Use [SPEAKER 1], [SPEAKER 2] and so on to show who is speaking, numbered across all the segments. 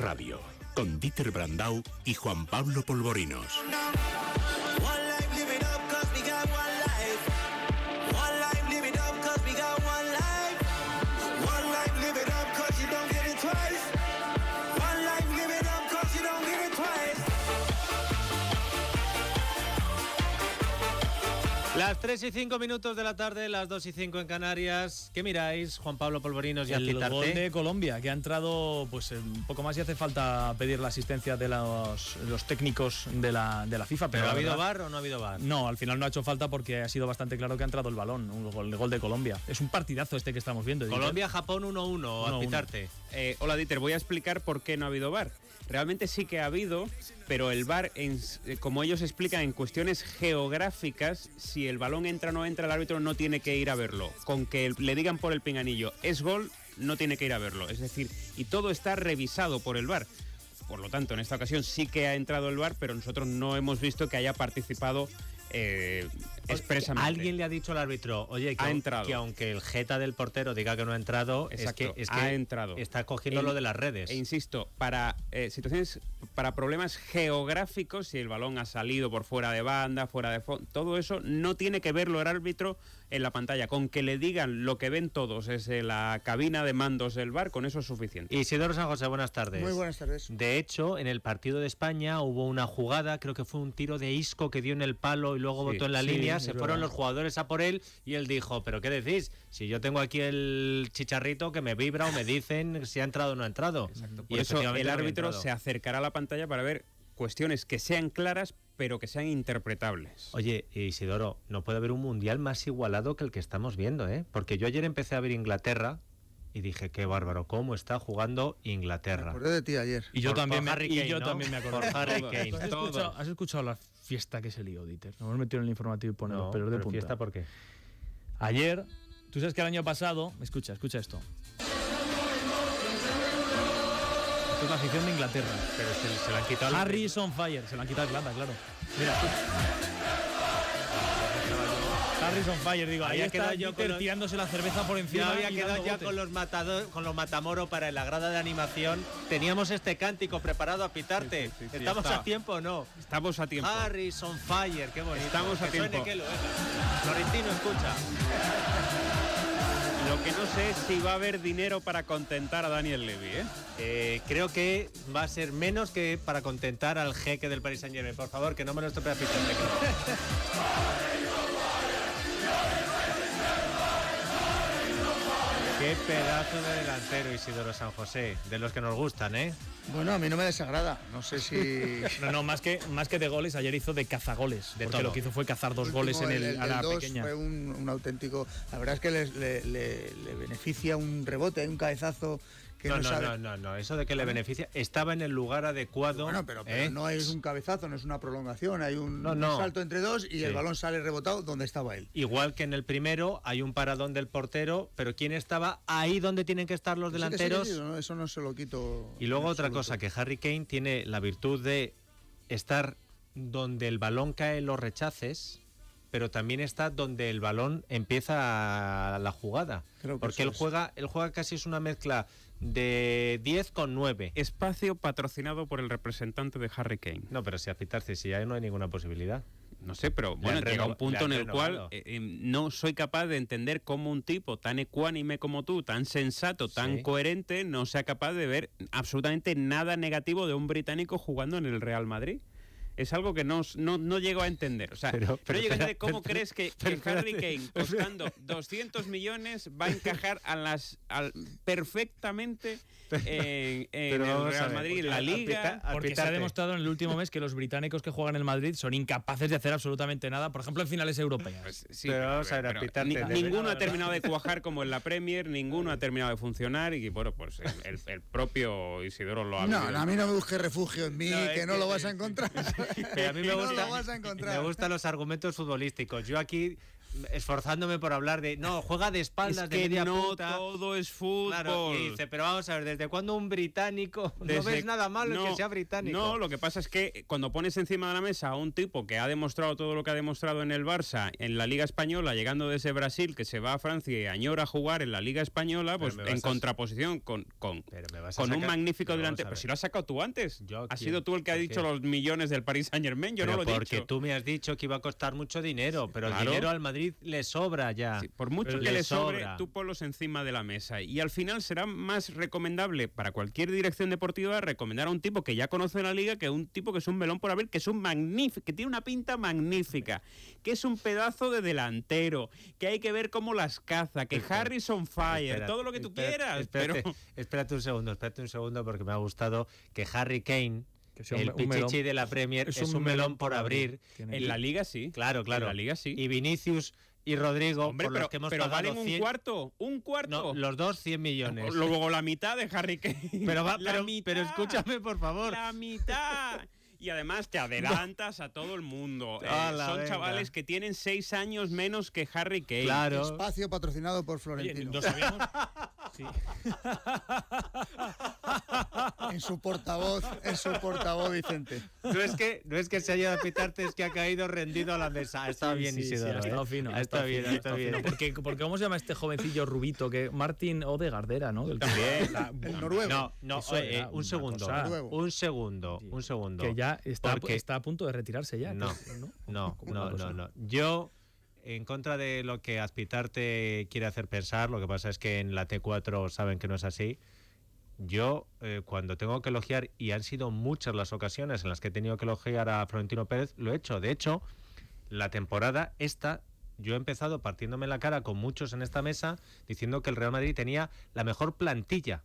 [SPEAKER 1] radio, con Dieter Brandau y Juan Pablo Polvorinos.
[SPEAKER 2] Las 3 y 5 minutos de la tarde, las 2 y 5 en Canarias. ¿Qué miráis, Juan Pablo Polvorinos y El gol de
[SPEAKER 3] Colombia, que ha entrado pues un poco más y hace falta pedir la asistencia de los, técnicos de la, FIFA. ¿Pero, ha habido bar o no ha habido bar? No, al final no ha hecho falta porque ha sido bastante claro que ha entrado el balón, un gol, el gol de Colombia. Es un partidazo este que estamos viendo.
[SPEAKER 1] Colombia-Japón 1-1, a hola Dieter, voy a explicar por qué no ha habido bar realmente sí que ha habido, pero el VAR, eh, como ellos explican, en cuestiones geográficas, si el balón entra o no entra, el árbitro no tiene que ir a verlo. Con que le digan por el pinganillo, es gol, no tiene que ir a verlo. Es decir, y todo está revisado por el VAR. Por lo tanto, en esta ocasión sí que ha entrado el VAR, pero nosotros no hemos visto que haya participado eh, expresamente. Alguien le ha dicho al árbitro, oye, que, aunque el jeta del portero diga que no ha entrado, es que, ha entrado. está cogiendo lo de las redes. E insisto, para eh, situaciones, para problemas geográficos, si el balón ha salido por fuera de banda, fuera de fondo, todo eso no tiene que verlo el árbitro en la pantalla. Con que le digan lo que ven todos es la cabina de mandos del bar, con eso es suficiente. Isidoro San José, buenas tardes. Muy
[SPEAKER 4] buenas tardes. De
[SPEAKER 2] hecho, en el partido de España hubo una jugada, creo que fue un tiro de Isco que dio en el palo y luego votó en la línea, se fueron los jugadores a por él y él dijo, pero ¿qué decís? Si yo tengo aquí el chicharrito que me vibra o me dicen si ha
[SPEAKER 1] entrado o no ha entrado. y eso el árbitro se acercará a la pantalla para ver cuestiones que sean claras pero que sean interpretables.
[SPEAKER 2] Oye, Isidoro, no puede haber un mundial más igualado que el que estamos viendo, ¿eh? Porque yo ayer empecé a ver Inglaterra y dije, qué bárbaro, cómo está jugando Inglaterra. Me acordé de ti ayer. Y yo, también, me, Harry ¿Has,
[SPEAKER 3] ¿Has escuchado, las fiesta que se lió, Dieter. Nos hemos metido en el informativo y ponen no, los de punta. fiesta por qué? Ayer, tú sabes que el año pasado... Escucha, escucha esto. Esto es la afición de Inglaterra. Pero se, se la han quitado... Harry el... on fire. Se la han quitado a Irlanda, claro. Mira. Harrison fire, digo, había ahí yo tirándose la cerveza por encima. había quedado ya con
[SPEAKER 2] los matador, con los matamoros para la grada de animación. Teníamos este cántico preparado a pitarte. ¿Estamos a tiempo o no?
[SPEAKER 1] Estamos a tiempo. Harrison fire, qué bonito. Estamos a tiempo. Eh. Florentino, escucha. Lo que no sé es si va a haber dinero para contentar a Daniel
[SPEAKER 2] Levy, ¿eh? eh creo que va a ser menos que para contentar al jeque del Paris Saint Germain. Por favor, que no me lo a pitarte. Qué pedazo de delantero Isidoro San José, de los que nos gustan, ¿eh?
[SPEAKER 3] Bueno, a mí no me desagrada,
[SPEAKER 2] no sé si... no, no,
[SPEAKER 3] más que, más que de goles, ayer hizo de cazagoles, de porque lo que hizo fue cazar dos goles en el, a la pequeña. Fue un,
[SPEAKER 4] auténtico... La verdad es que le, le beneficia un rebote, un cabezazo no, no, no, no, eso de que le beneficia, estaba en el lugar adecuado. Bueno, pero, ¿eh? no es un cabezazo, no es una prolongación, hay un, salto entre dos y el balón sale rebotado donde estaba él.
[SPEAKER 2] Igual que en el primero hay un paradón del portero, pero ¿quién estaba ahí donde tienen que estar los delanteros?
[SPEAKER 4] eso no se lo quito. Y luego otra
[SPEAKER 2] cosa, que Harry Kane tiene la virtud de estar donde el balón cae los rechaces pero también está donde el balón empieza la jugada. porque él juega, él juega casi es una mezcla de
[SPEAKER 1] con 9 Espacio patrocinado por el representante de Harry Kane. No, pero si aceptarse, si ya no hay ninguna posibilidad. No sé, pero bueno, llega un punto en el cual eh, em, no soy capaz de entender cómo un tipo tan ecuánime como tú, tan sensato, tan coherente, no sea capaz de ver absolutamente nada negativo de un británico jugando en el Real Madrid es algo que no, no, llego a entender. O sea, pero, yo cómo crees que, Harry Kane, costando 200 millones, va a encajar a las, perfectamente en, el Real Madrid, en la Liga. porque se ha demostrado
[SPEAKER 3] en el último mes que los británicos que juegan en el Madrid son incapaces de hacer absolutamente nada, por ejemplo, en finales europeas. Pues pero a Ninguno ha terminado
[SPEAKER 1] de cuajar como en la Premier, ninguno ha terminado de funcionar y, bueno, pues el, propio Isidoro lo ha No, a mí
[SPEAKER 4] no me busques refugio en mí, que no lo vas a encontrar. a mí me,
[SPEAKER 2] me gustan los argumentos futbolísticos. Yo aquí esforzándome por hablar de
[SPEAKER 1] no, juega de espaldas es no todo
[SPEAKER 2] es fútbol. Claro, dice, pero vamos a ver, ¿desde cuándo un británico no ves nada malo que sea británico? No,
[SPEAKER 1] lo que pasa es que cuando pones encima de la mesa a un tipo que ha demostrado todo lo que ha demostrado en el Barça, en la Liga española, llegando desde Brasil, que se va a Francia y añora a jugar en la Liga española, pues en contraposición con con, un magnífico delante, pero si lo has sacado tú antes. has sido tú el que ha dicho los millones del Paris
[SPEAKER 2] Saint-Germain, yo no lo he dicho. Porque tú me has dicho que iba a costar mucho dinero, pero el dinero
[SPEAKER 1] al Madrid le sobra ya. por mucho que le sobre, sobra. tú ponlos encima de la mesa. Y al final será más recomendable para cualquier dirección deportiva recomendar a un tipo que ya conoce la liga que un tipo que es un melón por haber, que es un magnífico, que tiene una pinta magnífica, que es un pedazo de delantero, que hay que ver cómo las caza, que Harry's Harrison Fire, todo lo que tú quieras. un
[SPEAKER 2] segundo, espérate un segundo porque me ha gustado que Harry Kane el pichichi de la Premier es, un, melón, por abrir. en la Liga sí. Claro, claro. la Liga sí. Y Vinicius y Rodrigo, por los que hemos pero valen un cuarto, un cuarto. los dos 100 millones. Luego la mitad de
[SPEAKER 1] Harry Kane. Pero, va, pero, escúchame, por favor. La mitad y además te adelantas a todo el mundo. Eh. son chavales que tienen seis años menos que Harry Kane. Claro.
[SPEAKER 4] Espacio patrocinado por Florentino. en su portavoz, en su portavoz, Vicente. No es que, es que se
[SPEAKER 2] haya ido pitarte, es que ha caído rendido a la mesa. Está bien, Isidora. Isidoro.
[SPEAKER 3] fino. bien, está bien. Porque, porque, ¿cómo se llama este jovencillo rubito? que Martín O Gardera, ¿no? También, noruego. No, no, un, segundo,
[SPEAKER 2] un segundo. Un segundo, ya está, porque... está a punto de
[SPEAKER 3] retirarse ya. No, no, no, no,
[SPEAKER 2] Yo, en contra de lo que Aspitarte quiere hacer pensar, lo que pasa es que en la T4 saben que no es así. Yo, eh, cuando tengo que elogiar, y han sido muchas las ocasiones en las que he tenido que elogiar a Florentino Pérez, lo he hecho. De hecho, la temporada esta yo he empezado partiéndome la cara con muchos en esta mesa diciendo que el Real Madrid tenía la mejor plantilla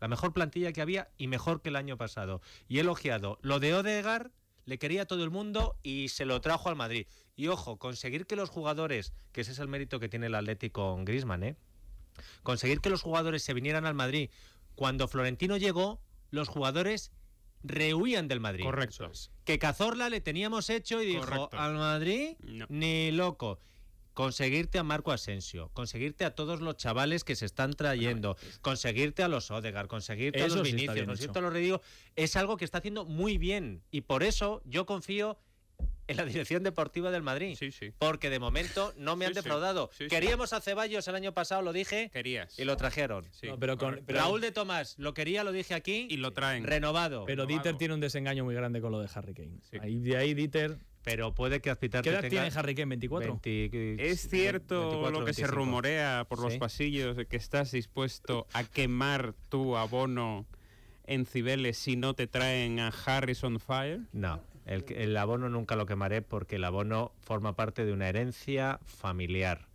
[SPEAKER 2] la mejor plantilla que había y mejor que el año pasado. Y elogiado. Lo de Odegar le quería todo el mundo y se lo trajo al Madrid. Y ojo, conseguir que los jugadores, que ese es el mérito que tiene el Atlético con Griezmann, ¿eh? conseguir que los jugadores se vinieran al Madrid. Cuando Florentino llegó, los jugadores rehuían del Madrid. Correcto. Que Cazorla le teníamos hecho y dijo, al Madrid ni loco conseguirte a Marco Asensio, conseguirte a todos los chavales que se están trayendo, ah, conseguirte a los Odegar, conseguirte a los Vinicius, conseguirte a los Redigo, es algo que está haciendo muy bien y por eso yo confío en la dirección deportiva del Madrid. Porque de momento no me han defraudado. Queríamos a Ceballos el año pasado, lo dije. Querías. Y lo trajeron.
[SPEAKER 3] pero Raúl
[SPEAKER 2] de Tomás, lo quería, lo dije aquí. Y lo traen. Renovado. Pero Dieter
[SPEAKER 3] tiene un desengaño muy grande con lo de Harry Kane. de ahí Dieter pero puede que ¿Qué edad tiene Harry Kane? ¿24? Eh, es cierto lo que se rumorea por los
[SPEAKER 1] pasillos de que estás dispuesto a quemar tu abono en Cibeles si no te traen a Harrison Fire? No, el, abono
[SPEAKER 2] nunca lo quemaré porque el abono forma parte de una herencia familiar.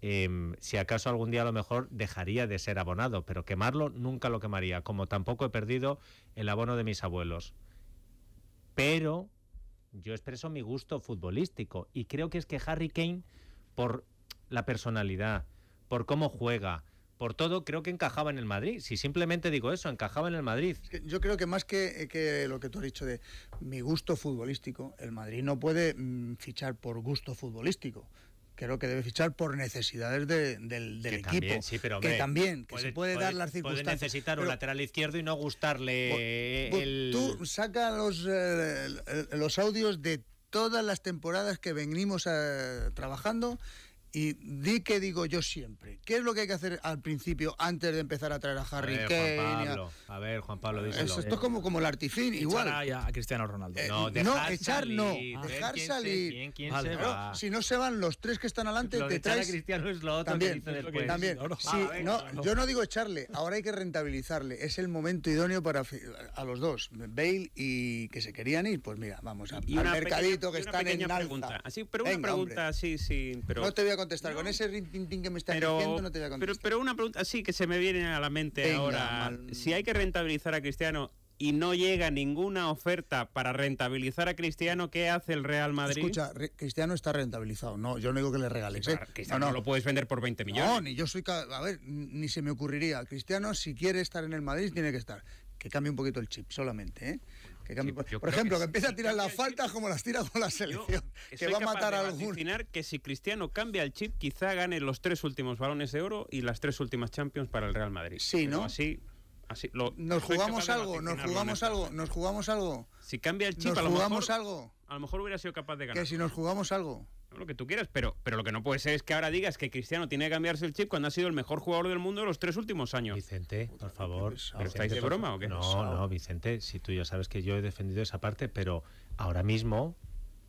[SPEAKER 2] Em, si acaso algún día a lo mejor dejaría de ser abonado, pero quemarlo nunca lo quemaría, como tampoco he perdido el abono de mis abuelos. Pero yo expreso mi gusto futbolístico y creo que es que Harry Kane, por la personalidad, por cómo juega, por todo, creo que encajaba en el Madrid. Si simplemente digo eso,
[SPEAKER 4] encajaba en el Madrid. yo creo que más eh, que, lo que tú has dicho de mi gusto futbolístico, el Madrid no puede mm, fichar por gusto futbolístico creo que debe fichar por necesidades de, del, equipo. pero que también, que se puede, dar las circunstancias. Puede necesitar un lateral
[SPEAKER 2] izquierdo y no gustarle el... Tú
[SPEAKER 4] saca los, eh, los audios de todas las temporadas que venimos eh, trabajando y di que digo yo siempre. ¿Qué es lo que hay que hacer al principio antes de empezar a traer a Harry a
[SPEAKER 3] a... ver, Juan Pablo, esto es
[SPEAKER 4] como, como el artifín, igual. A,
[SPEAKER 3] a, Cristiano Ronaldo. Eh, no, echar no. Dejar salir. si
[SPEAKER 4] no se van los tres que están adelante, de también, También. yo no digo echarle, ahora hay que rentabilizarle. Es el momento idóneo para a los dos, Bale y que se querían ir. Pues mira, vamos, a, al mercadito que están en alta. Así, ah, pero una pregunta, sí,
[SPEAKER 1] sí. Pero... No te voy a
[SPEAKER 4] contestar. Con ese rintintín que me está pero, no te voy a contestar.
[SPEAKER 1] Pero, una pregunta sí, que se me viene a la mente ahora. Si hay que rentabilizar a Cristiano y no llega ninguna oferta para rentabilizar a Cristiano, ¿qué hace el Real Madrid? Escucha,
[SPEAKER 4] Cristiano está rentabilizado. No, yo no digo que le regales. ¿eh? lo puedes vender
[SPEAKER 1] por 20 millones.
[SPEAKER 4] No, ni yo soy. A ver, ni se me ocurriría. Cristiano, si quiere estar en el Madrid, tiene que estar. Que cambie un poquito el chip solamente, ¿eh? por ejemplo, que, empieza a tirar las faltas como las tira con la selección. que va a matar a algún.
[SPEAKER 1] que si Cristiano cambia el chip, quizá gane los tres últimos balones de oro y las tres últimas Champions para el Real Madrid. Sí, ¿no? Así. Así, lo, nos jugamos algo, nos jugamos algo, nos jugamos algo. Si cambia el chip, a lo jugamos algo. A lo mejor hubiera sido capaz de ganar. Que si nos jugamos algo lo que tú quieras, pero, pero lo que no puede ser es que ahora digas que Cristiano tiene que cambiarse el chip cuando ha sido el mejor jugador del mundo de los tres últimos años. Vicente, por favor. estáis de broma o qué? No,
[SPEAKER 2] no, Vicente, si tú ya sabes que yo he defendido esa parte, pero ahora mismo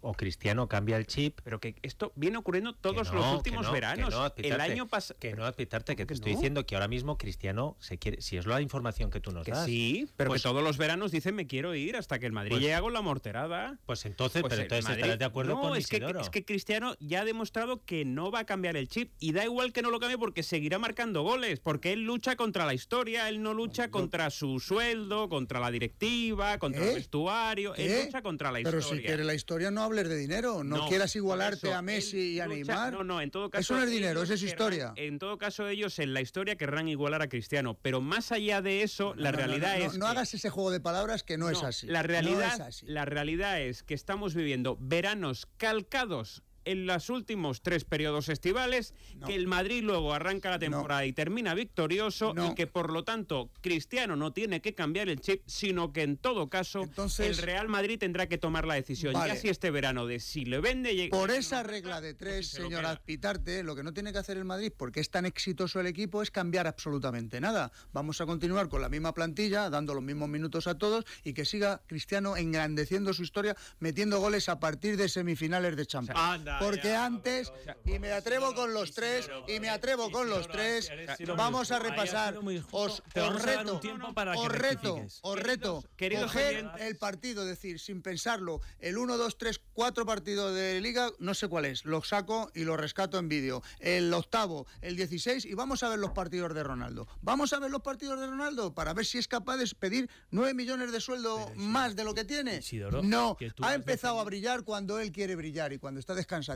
[SPEAKER 1] o Cristiano cambia el chip. Pero que esto viene ocurriendo todos los últimos veranos. el año pasado. Que
[SPEAKER 2] no aspectarte, que te estoy diciendo que ahora mismo Cristiano se quiere. Si es la información que tú nos que das. Sí,
[SPEAKER 1] pero pues, que pues todos los veranos dicen me quiero ir hasta que el Madrid pues, con la morterada. Pues entonces, pues pero entonces de acuerdo con es que, es que Cristiano ya ha demostrado que no va a cambiar el chip. Y da igual que no lo cambie porque seguirá marcando goles. Porque él lucha contra la historia, él no lucha contra su sueldo, contra la directiva, contra el ¿Eh? vestuario. Él ¿Eh? lucha contra la historia. Pero
[SPEAKER 4] si quiere la historia no de dinero, no, quieras igualarte a Messi y a Neymar. No, no, en todo caso. Eso no es dinero, eso es historia.
[SPEAKER 1] en todo caso, ellos en la historia querrán igualar a Cristiano, pero más allá de eso, la realidad es.
[SPEAKER 4] No, hagas ese juego de palabras que no, es así. La realidad, es así.
[SPEAKER 1] la realidad es que estamos viviendo veranos calcados en los últimos tres periodos estivales, que el Madrid luego arranca la temporada y termina victorioso y que por lo tanto Cristiano no tiene que cambiar el chip, sino que en todo caso el Real Madrid tendrá que tomar la decisión ya si este verano de si le vende por
[SPEAKER 4] esa regla de pues tres, señoras Pitarte, lo que no tiene que hacer el Madrid porque es tan exitoso el equipo es cambiar absolutamente nada. Vamos a continuar con la misma plantilla, dando los mismos minutos a todos y que siga Cristiano engrandeciendo su historia, metiendo goles a partir de semifinales de Champions. Anda. Ah, porque antes, y me atrevo con los tres, y me atrevo con los tres, vamos a repasar. Os, reto, os reto, os reto, coger el partido, es decir, sin pensarlo, el 1, 2, 3, 4 partido de liga, no sé cuál es, lo saco y lo rescato en vídeo. El octavo, el 16, y vamos a ver los partidos de Ronaldo. Vamos a ver los partidos de Ronaldo para ver si es capaz de pedir 9 millones de sueldo más de lo que tiene. no, ha empezado a brillar cuando él quiere brillar y cuando está descansando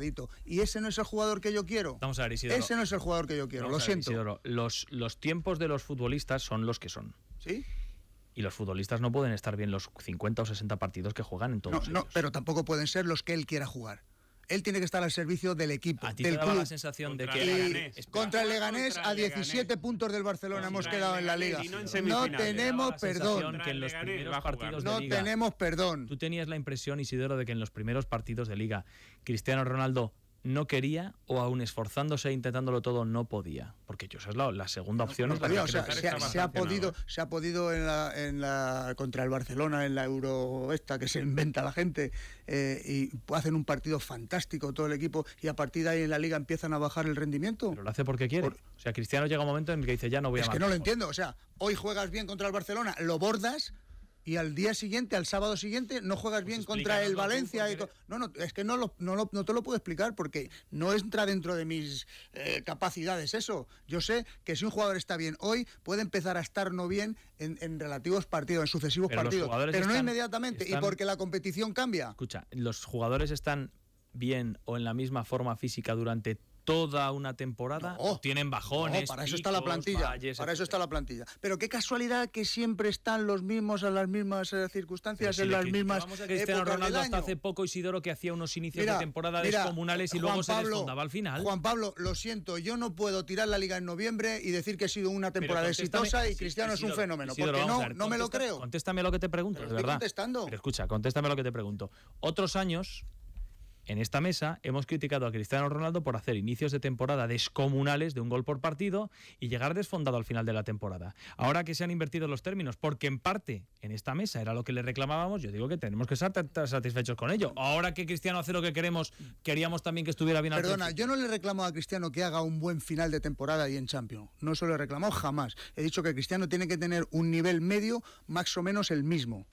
[SPEAKER 4] y ese no es el jugador que yo quiero.
[SPEAKER 3] Vamos a ver, Isidoro. Ese
[SPEAKER 4] no es el jugador que yo quiero, lo siento.
[SPEAKER 3] los, los tiempos de los futbolistas son los que son. ¿Sí? Y los futbolistas no pueden estar bien los 50 o 60 partidos que juegan en todos no, ellos. No, pero tampoco pueden
[SPEAKER 4] ser los que él quiera jugar él tiene que estar al servicio del equipo. A ti te daba la sensación de que. El Leganés, contra el Leganés, a 17 puntos del Barcelona hemos quedado en la liga. no tenemos
[SPEAKER 3] perdón. no tenemos perdón. Tú tenías la impresión, Isidoro, de que en los primeros partidos de liga, Cristiano Ronaldo no quería o aún esforzándose e intentándolo todo no podía? Porque yo, esa es la, segunda opción. se, ha, podido,
[SPEAKER 4] se ha podido en la, en la, contra el Barcelona, en la Euro que se inventa la gente, eh, y hacen un partido fantástico todo el equipo, y a partir de ahí en la liga empiezan a bajar el rendimiento. Pero lo
[SPEAKER 3] hace porque quiere. O sea, Cristiano llega un momento en el que dice, ya no voy a... Es que no lo
[SPEAKER 4] entiendo, o sea, hoy juegas bien contra el Barcelona, lo bordas, y al día siguiente, al sábado siguiente, no juegas pues bien contra el Valencia. no, no, es que no, no, te lo puedo explicar porque no entra dentro de mis eh, capacidades eso. Yo sé que si un jugador está bien hoy, puede empezar a estar no bien en, en relativos partidos, en sucesivos partidos, pero no inmediatamente y porque
[SPEAKER 3] la competición cambia. Escucha, los jugadores están bien o en la misma forma física durante toda una temporada? ¿Tienen bajones? para eso está la plantilla. para eso está la plantilla.
[SPEAKER 4] Pero qué casualidad que siempre están los mismos en las mismas eh, circunstancias, en las mismas. Cristiano Ronaldo hasta
[SPEAKER 3] hace poco Isidoro que hacía unos inicios de temporada descomunales y luego se desfondaba al final. Juan Pablo, lo siento, yo no
[SPEAKER 4] puedo tirar la liga en noviembre y decir que ha sido una temporada exitosa y Cristiano es un fenómeno. porque no, no me lo creo.
[SPEAKER 3] Contéstame lo que te pregunto, verdad. Contestando. Pero escucha, contéstame lo que te pregunto. Otros años en esta mesa hemos criticado a Cristiano Ronaldo por hacer inicios de temporada descomunales de un gol por partido y llegar desfondado al final de la temporada. Ahora que se han invertido los términos, porque en parte en esta mesa era lo que le reclamábamos, yo digo que tenemos que estar satisfechos con ello. Ahora que Cristiano hace lo que queremos, queríamos también que estuviera bien al Perdona,
[SPEAKER 4] yo no le reclamo a Cristiano que haga un buen final de temporada y en Champions. No se lo he reclamado jamás. He dicho que Cristiano tiene que tener un nivel medio, más o menos el mismo.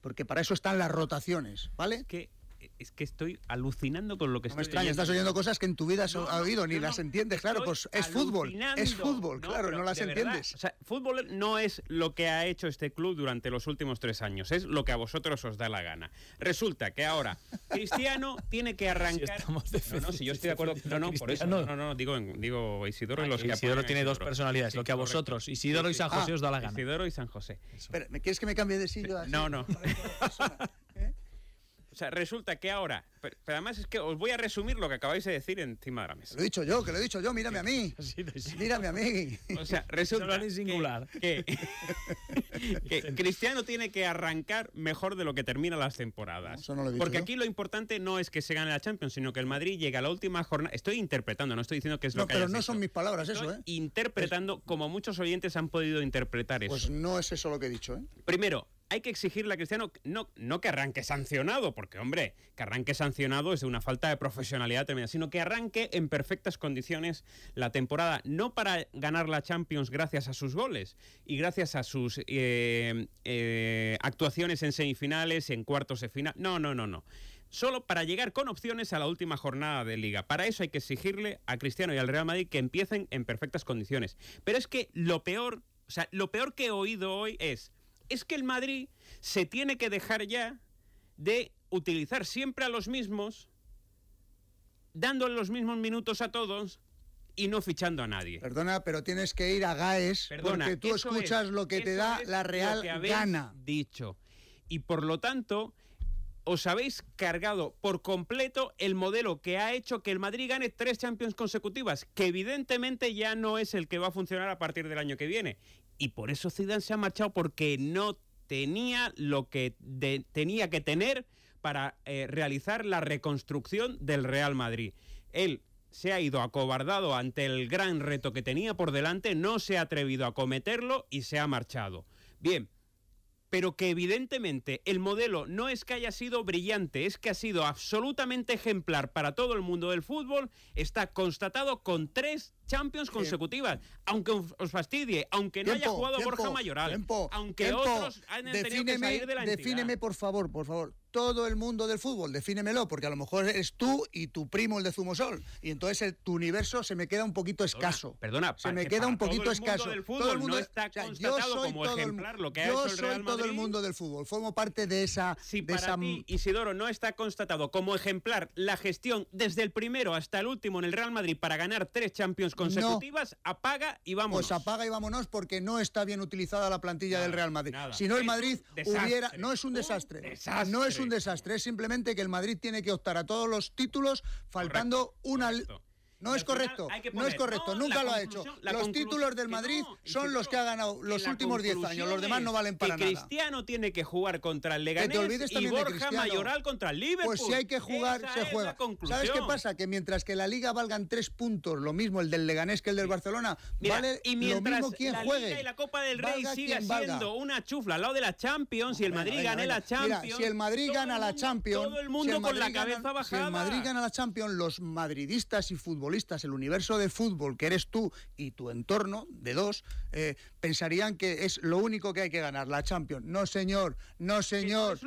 [SPEAKER 4] Porque para eso están las rotaciones,
[SPEAKER 1] ¿vale? Que es que estoy alucinando con lo que estoy. Me extraña, estás oyendo
[SPEAKER 4] cosas que en tu vida has oído, ni las entiendes, claro, pues es fútbol. Es
[SPEAKER 1] fútbol, claro, no las entiendes. fútbol no es lo que ha hecho este club durante los últimos tres años, es lo que a vosotros os da la gana. Resulta que ahora Cristiano tiene que arrancar. no, no, si yo estoy de acuerdo. No, no, por eso. No, no, no, digo, digo Isidoro y ah, los que Isidoro tiene dos personalidades, lo que a vosotros, Isidoro y San José, os da la gana. Isidoro y San José. ¿Quieres que me cambie de silla? No, no. O sea, resulta que ahora, pero, además es que os voy a resumir lo que acabáis de decir encima de la mesa.
[SPEAKER 4] Lo he dicho yo, que lo he dicho yo, mírame a mí. Mírame a mí.
[SPEAKER 1] O sea, resulta singular. Que, Cristiano tiene que arrancar mejor de lo que termina las temporadas. eso no lo he Porque aquí lo importante no es que se gane la Champions, sino que el Madrid llegue a la última jornada. Estoy interpretando, no estoy diciendo que es lo no, Pero no son mis palabras eso, ¿eh? Interpretando como muchos oyentes han podido interpretar pues eso. Pues no es eso lo que he dicho, ¿eh? Primero, hay que exigirle a Cristiano no, no que arranque sancionado, porque hombre, que arranque sancionado es de una falta de profesionalidad tremenda, sino que arranque en perfectas condiciones la temporada, no para ganar la Champions gracias a sus goles y gracias a sus eh, eh, actuaciones en semifinales, en cuartos de final, no, no, no, no. Solo para llegar con opciones a la última jornada de liga. Para eso hay que exigirle a Cristiano y al Real Madrid que empiecen en perfectas condiciones. Pero es que lo peor, o sea, lo peor que he oído hoy es es que el Madrid se tiene que dejar ya de utilizar siempre a los mismos, dando los mismos minutos a todos, y no fichando a nadie.
[SPEAKER 4] Perdona, pero tienes que ir a GAES porque tú escuchas lo que te da la Real
[SPEAKER 1] gana. Dicho. Y por lo tanto, os habéis cargado por completo el modelo que ha hecho que el Madrid gane tres Champions consecutivas, que evidentemente ya no es el que va a funcionar a partir del año que viene y por eso Zidane se ha marchado porque no tenía lo que tenía que tener para eh, realizar la reconstrucción del Real Madrid. Él se ha ido acobardado ante el gran reto que tenía por delante, no se ha atrevido a cometerlo y se ha marchado. Bien, pero que evidentemente el modelo no es que haya sido brillante, es que ha sido absolutamente ejemplar para todo el mundo del fútbol, está constatado con tres Champions consecutivas, aunque os fastidie, aunque no haya jugado Borja Mayoral, aunque otros han tenido que salir de la Defíneme,
[SPEAKER 4] por favor, por favor, todo el mundo del fútbol, defínemelo, porque a lo mejor es tú y tu primo el de Zumosol. Y entonces el, tu universo se me queda un poquito escaso.
[SPEAKER 1] Perdona, se me queda un poquito escaso. El del fútbol todo el mundo, está constatado como ejemplar lo que ha hecho el Real Madrid. Yo soy todo el mundo
[SPEAKER 4] del fútbol, formo parte de esa... Si para
[SPEAKER 1] Isidoro, no está constatado como ejemplar la gestión desde el primero hasta el último en el Real Madrid para ganar tres Champions consecutivas,
[SPEAKER 4] apaga y vámonos. Pues apaga y vámonos porque no está bien utilizada la plantilla del Real Madrid. Si no el Madrid hubiera... No es un desastre. No es un desastre, es simplemente que el Madrid tiene que optar a todos los títulos faltando una, no es correcto. no es correcto. Nunca lo ha hecho. Los títulos del Madrid
[SPEAKER 1] son los que ha ganado los últimos 10 años. Los demás no valen para nada. nada. Cristiano tiene que jugar contra el Leganés y Borja Mayoral contra el Liverpool. Pues si hay que
[SPEAKER 4] jugar, se juega. ¿Sabes qué pasa? Que mientras que la Liga valgan tres puntos, lo mismo el del Leganés que el
[SPEAKER 1] del Barcelona, vale lo mismo quien la juegue. Liga y la Copa del Rey siga siendo una chufla al lado de la Champions, si el Madrid gane la Champions... si el Madrid gana la Champions... Todo el mundo con la cabeza bajada. Si el Madrid
[SPEAKER 4] gana la Champions, los madridistas y futbolistas el universo de fútbol que eres tú y tu entorno de dos, eh, pensarían que es lo único que hay que ganar, la Champions. No, señor, no, señor.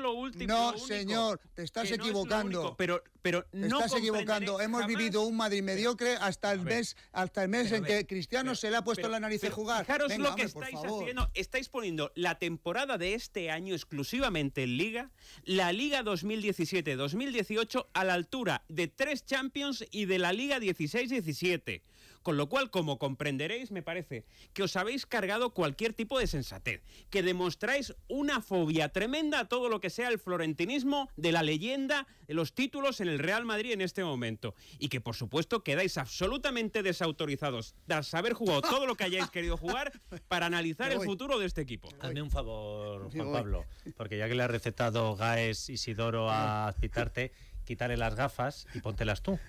[SPEAKER 4] no, señor, te estás equivocando.
[SPEAKER 1] pero pero te estás equivocando. Hemos vivido
[SPEAKER 4] un Madrid mediocre hasta el mes, hasta el mes en que Cristiano se le ha puesto la nariz a jugar. Fijaros lo que estáis haciendo.
[SPEAKER 1] Estáis poniendo la temporada de este año exclusivamente en Liga, la Liga 2017-2018 a la altura de tres Champions y de la Liga 16 17. Con lo cual, como comprenderéis, me parece que os habéis cargado cualquier tipo de sensatez, que demostráis una fobia tremenda a todo lo que sea el florentinismo de la leyenda, de los títulos en el Real Madrid en este momento. Y que, por supuesto, quedáis absolutamente desautorizados tras haber jugado todo lo que hayáis querido jugar para analizar el futuro de este equipo. Hazme un favor, Juan Pablo,
[SPEAKER 2] porque ya que le ha recetado Gaes Isidoro a citarte, quítale las gafas y póntelas tú.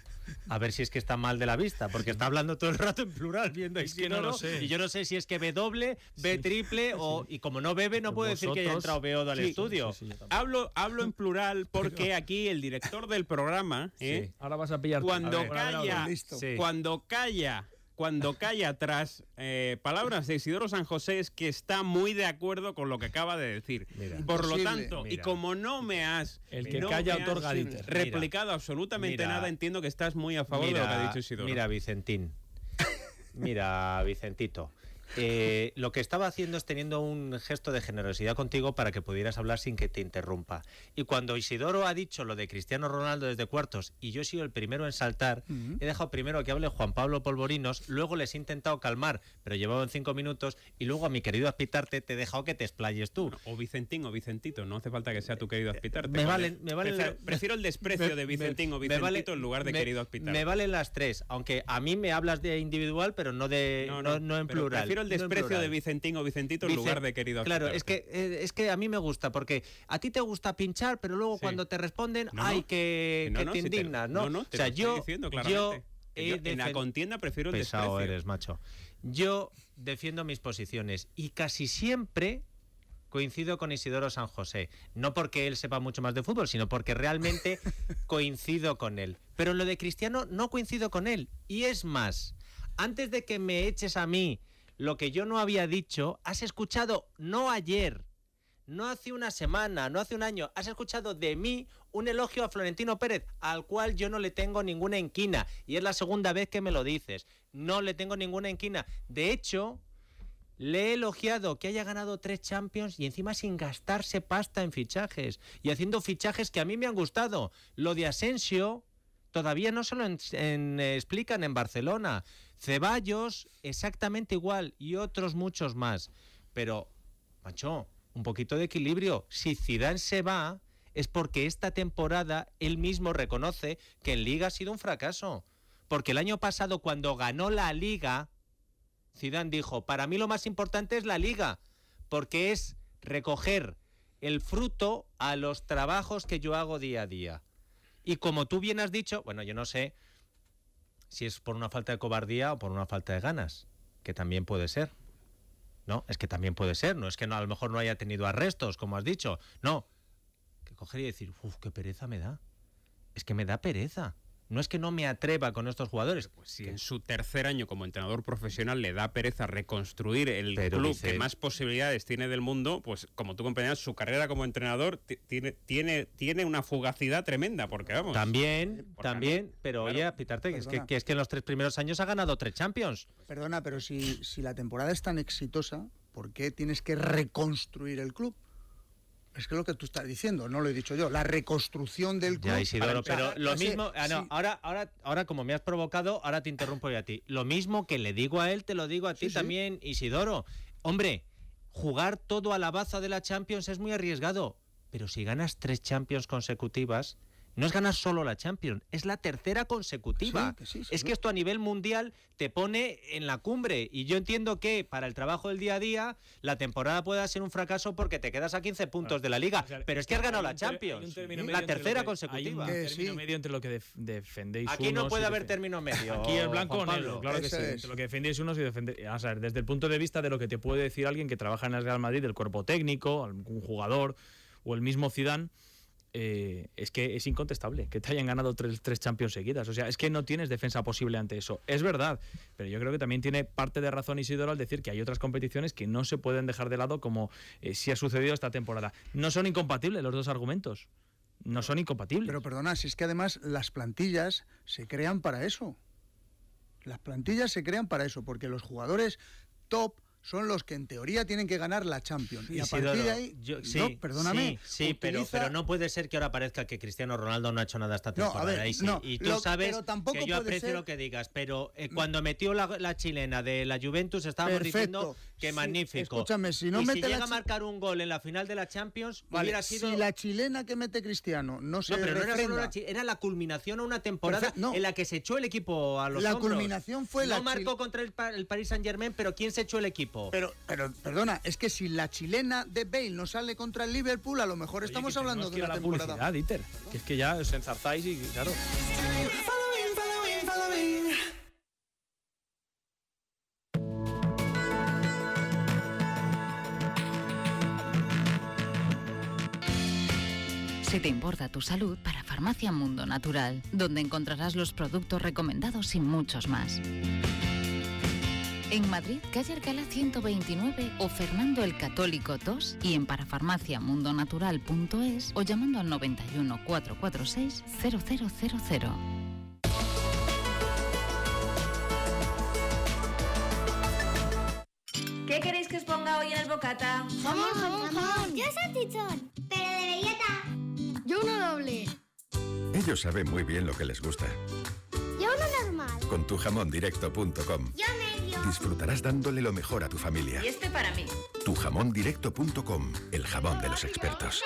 [SPEAKER 2] A ver si es que está mal de la vista, porque está hablando todo el rato en plural, viendo ahí sé. Y yo no sé si es que ve doble, ve triple, o, y como no bebe, no puedo decir
[SPEAKER 3] que haya entrado Beodo al estudio.
[SPEAKER 1] hablo, hablo en plural porque aquí el director del programa. ¿eh? Ahora vas a pillar Cuando calla, cuando calla cuando cae atrás. Eh, palabras de Isidoro San José es que está muy de acuerdo con lo que acaba de decir. Por lo tanto, y como no me has. Replicado absolutamente nada, entiendo que estás muy a favor de lo que ha dicho Isidoro. Mira, Vicentín.
[SPEAKER 2] Mira, Vicentito. Eh, lo que estaba haciendo es teniendo un gesto de generosidad contigo para que pudieras hablar sin que te interrumpa. Y cuando Isidoro ha dicho lo de Cristiano Ronaldo desde cuartos y yo he sido el primero en saltar, he dejado primero que hable Juan Pablo Polvorinos, luego les he intentado calmar, pero llevaban cinco minutos y luego a mi querido Aspitarte te he dejado que te explayes tú.
[SPEAKER 1] o Vicentín o Vicentito, no hace falta que sea tu eh, querido eh, Aspitarte. Me valen, me prefiero, el desprecio de Vicentín o Vicentito en lugar de querido Aspitarte. Me
[SPEAKER 2] valen las tres, aunque a mí me hablas de individual, pero no de no en plural el desprecio de Vicentín o Vicentito en lugar de querido. Claro, es que, eh, es que a mí me gusta, porque a ti te gusta pinchar, pero luego cuando te responden, hay que, que te indignas, ¿no? No, o sea, yo, en la contienda prefiero el eres, macho. Yo defiendo mis posiciones y casi siempre coincido con Isidoro San José. No porque él sepa mucho más de fútbol, sino porque realmente coincido con él. Pero en lo de Cristiano no coincido con él. Y es más, antes de que me eches a mí lo que yo no había dicho, has escuchado no ayer, no hace una semana, no hace un año, has escuchado de mí un elogio a Florentino Pérez, al cual yo no le tengo ninguna enquina. Y es la segunda vez que me lo dices. No le tengo ninguna enquina. De hecho, le he elogiado que haya ganado tres Champions y encima sin gastarse pasta en fichajes y haciendo fichajes que a mí me han gustado. Lo de Asensio todavía no se lo explican en Barcelona. Ceballos, exactamente igual, y otros muchos más. Pero, macho, un poquito de equilibrio. Si Zidane se va, es porque esta temporada él mismo reconoce que en Liga ha sido un fracaso. Porque el año pasado, cuando ganó la Liga, Zidane dijo: Para mí lo más importante es la Liga, porque es recoger el fruto a los trabajos que yo hago día a día. Y como tú bien has dicho, bueno, yo no sé si es por una falta de cobardía o por una falta de ganas, que también puede ser. No, es que también puede ser, no es que no, a lo mejor no haya tenido arrestos, como has dicho, no. Que coger y decir, uff, qué pereza me da. Es que me
[SPEAKER 1] da pereza no es que no me atreva con estos jugadores. Pues, si en su tercer año como entrenador profesional le da pereza reconstruir el club que más posibilidades tiene del mundo, pues como tú comprenderás, su carrera como entrenador tiene, tiene, tiene una fugacidad tremenda, porque vamos. También, también, pero oye, Pitarte, que es que, es que en los tres primeros años ha ganado tres Champions.
[SPEAKER 4] Pues, perdona, pero si, si la temporada es tan exitosa, ¿por qué tienes que reconstruir el club? Es que lo que tú estás diciendo, no lo he dicho yo, la reconstrucción del club. Ya, Isidoro, pero lo mismo, ah,
[SPEAKER 2] ahora, ahora, ahora como me has provocado, ahora te interrumpo yo a ti. Lo mismo que le digo a él, te lo digo a ti también, Isidoro. Hombre, jugar todo a la baza de la Champions es muy arriesgado, pero si ganas tres Champions consecutivas, no es ganar solo la Champions, es la tercera consecutiva. es que esto a nivel mundial te pone en la cumbre. Y yo entiendo que para el trabajo del día a día la temporada pueda ser un fracaso porque te quedas a 15 puntos de la liga. pero es que has ganado la Champions. La tercera consecutiva. Hay término medio
[SPEAKER 3] entre lo que defendéis Aquí no puede haber término medio. Aquí el blanco negro, claro que sí. Entre lo que defendéis unos desde el punto de vista de lo que te puede decir alguien que trabaja en el Real Madrid, el cuerpo técnico, algún jugador o el mismo Zidane eh, es que es incontestable que te hayan ganado tres, tres, Champions seguidas. O sea, es que no tienes defensa posible ante eso. Es verdad, pero yo creo que también tiene parte de razón Isidoro al decir que hay otras competiciones que no se pueden dejar de lado como eh, si ha sucedido esta temporada. No son incompatibles los dos argumentos. No son incompatibles. Pero perdona, si es que además
[SPEAKER 4] las plantillas se crean para eso. Las plantillas se crean para eso, porque los jugadores top son los que en teoría tienen que ganar la Champions. Y, a partir de ahí, sí, perdóname.
[SPEAKER 2] Sí, pero, pero no puede ser que ahora parezca que Cristiano Ronaldo no ha hecho nada hasta temporada. y tú sabes que yo aprecio lo que digas, pero eh, cuando metió la, chilena de la Juventus estábamos Perfecto, diciendo Qué magnífico. Escúchame, si no y si llega a marcar un gol en la final de la Champions, hubiera sido. Si
[SPEAKER 4] la chilena que mete Cristiano no sé, No, pero era, solo
[SPEAKER 2] era la culminación a una temporada en la que se echó el equipo a los La culminación fue la. No marcó contra el,
[SPEAKER 4] Paris Saint Germain, pero ¿quién se echó el equipo? Pero, pero, perdona, es que si la chilena de Bale no sale contra el Liverpool, a lo
[SPEAKER 3] mejor estamos hablando de una temporada. es que ya os enzarzáis y claro.
[SPEAKER 2] te importa tu salud, para Farmacia Mundo Natural, donde encontrarás los productos recomendados y muchos más. En Madrid, calle Alcalá 129 o Fernando el Católico 2 y en parafarmaciamundonatural.es o llamando al 91 446 0000.
[SPEAKER 3] ¿Qué queréis que os ponga hoy en el bocata? Jamón, Yo soy pero de yo no doble.
[SPEAKER 4] Ellos saben muy
[SPEAKER 1] bien lo que les gusta. Yo uno normal. Con tu jamondirecto.com. Yo Disfrutarás dándole lo mejor a tu familia. Y este para mí. Tujamondirecto.com, el jamón de los expertos.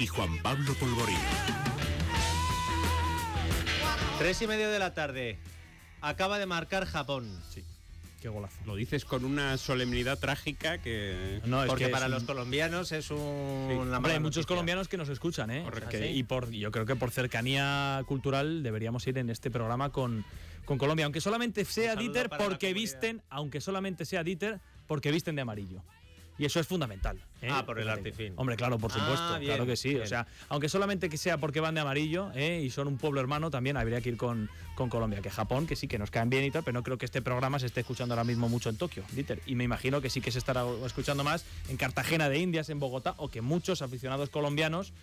[SPEAKER 4] y Juan Pablo Polvorín.
[SPEAKER 2] Tres y medio de la tarde. Acaba de marcar Japón. Sí.
[SPEAKER 3] Qué golazo.
[SPEAKER 1] Lo dices con una solemnidad trágica que. No, es Porque para los colombianos
[SPEAKER 3] es un. hay muchos colombianos que nos escuchan, ¿eh? y yo creo que por cercanía cultural deberíamos ir en este programa con, con Colombia. Aunque solamente sea Dieter porque visten. Aunque solamente sea Dieter porque visten de amarillo. Y eso es fundamental. ¿eh? Ah, por el
[SPEAKER 2] artifín. Hombre, claro, por ah, supuesto. claro que sí. O sea,
[SPEAKER 3] aunque solamente que sea porque van de amarillo ¿eh? y son un pueblo hermano, también habría que ir con, con, Colombia. Que Japón, que sí que nos caen bien y tal, pero no creo que este programa se esté escuchando ahora mismo mucho en Tokio, Dieter. Y me imagino que sí que se estará escuchando más en Cartagena de Indias, en Bogotá, o que muchos aficionados colombianos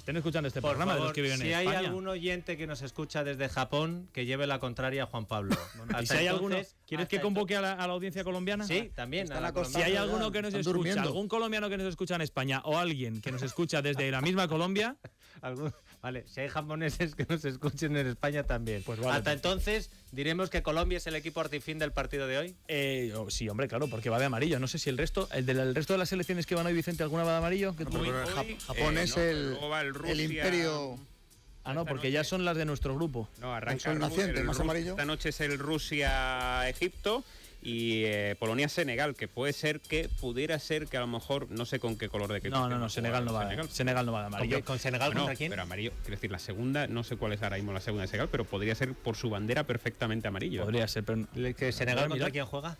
[SPEAKER 3] estén escuchando este programa que viven si en España. Si hay algún
[SPEAKER 2] oyente que nos escucha desde Japón, que lleve la contraria a Juan Pablo. ¿quieres que convoque
[SPEAKER 3] a la, audiencia colombiana? Sí, también. si hay alguno que nos escucha, algún colombiano que nos escucha en España o alguien que nos escucha desde la misma Colombia, Vale, si hay japoneses que nos escuchen en España también. Pues Hasta pues
[SPEAKER 2] entonces, diremos que Colombia es el equipo artifín del partido
[SPEAKER 3] de hoy. Eh, oh, sí, hombre, claro, porque va de amarillo. No sé si el resto, el, del, resto de las selecciones que van hoy, Vicente, alguna va de amarillo. el Japón eh, es el, imperio. Ah, no, porque ya son las de nuestro grupo. No, arranca. El más amarillo.
[SPEAKER 1] Esta noche es el Rusia-Egipto y eh, Polonia-Senegal, que puede ser que pudiera ser que a lo mejor, no sé con qué color
[SPEAKER 3] de que… No, no, no, Senegal no va Senegal. no va amarillo. ¿Con, Senegal contra quién?
[SPEAKER 1] Pero amarillo, quiero decir, la segunda, no sé cuál es ahora mismo la segunda de Senegal, pero podría ser por su bandera perfectamente amarillo. Podría ser, pero. ¿Que ¿Senegal contra quién juega?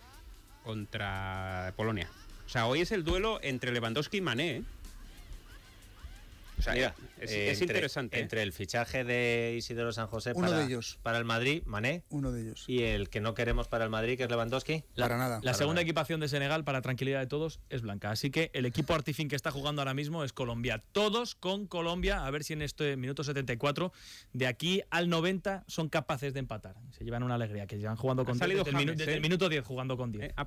[SPEAKER 1] Contra Polonia. O sea, hoy es el duelo entre Lewandowski y Mané. ¿eh? es, interesante. ¿eh? Entre el fichaje de
[SPEAKER 2] Isidoro San José para, para el Madrid, Mané. Uno de ellos. Y el que no queremos para el Madrid, que es
[SPEAKER 3] Lewandowski. La, para La segunda equipación de Senegal, para tranquilidad de todos, es blanca. Así que el equipo Artifin que está jugando ahora mismo es Colombia. Todos con Colombia, a ver si en este minuto 74, de aquí al 90, son capaces de empatar. Se llevan una alegría, que llevan jugando con 10. Desde, el, ¿eh? minuto 10 jugando con 10. Eh, ah.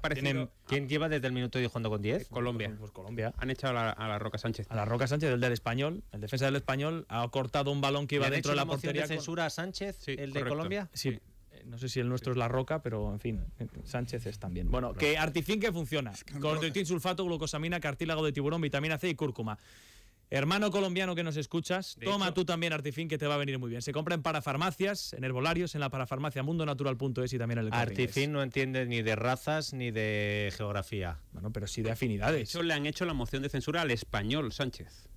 [SPEAKER 3] ¿Quién lleva desde el minuto 10 jugando con 10? Colombia. Pues Colombia. Han echado a la, Roca Sánchez. A la Roca Sánchez, del del español el defensa del español, ha cortado un balón que iba dentro de la portería. De censura a Sánchez, el de Colombia? Sí. Eh, no sé si el nuestro es la roca, pero en fin, eh, Sánchez es también. Bueno, que Artifin que funciona. Con sulfato, glucosamina, cartílago de tiburón, vitamina C y cúrcuma. Hermano colombiano que nos escuchas, toma tú también Artifin que te va a venir muy bien. Se compra en parafarmacias, en herbolarios, en la parafarmacia mundonatural.es y también en el Artifin no entiende
[SPEAKER 2] ni de razas ni de geografía. Bueno, pero sí de afinidades. De hecho, le han hecho la moción de censura al español Sánchez.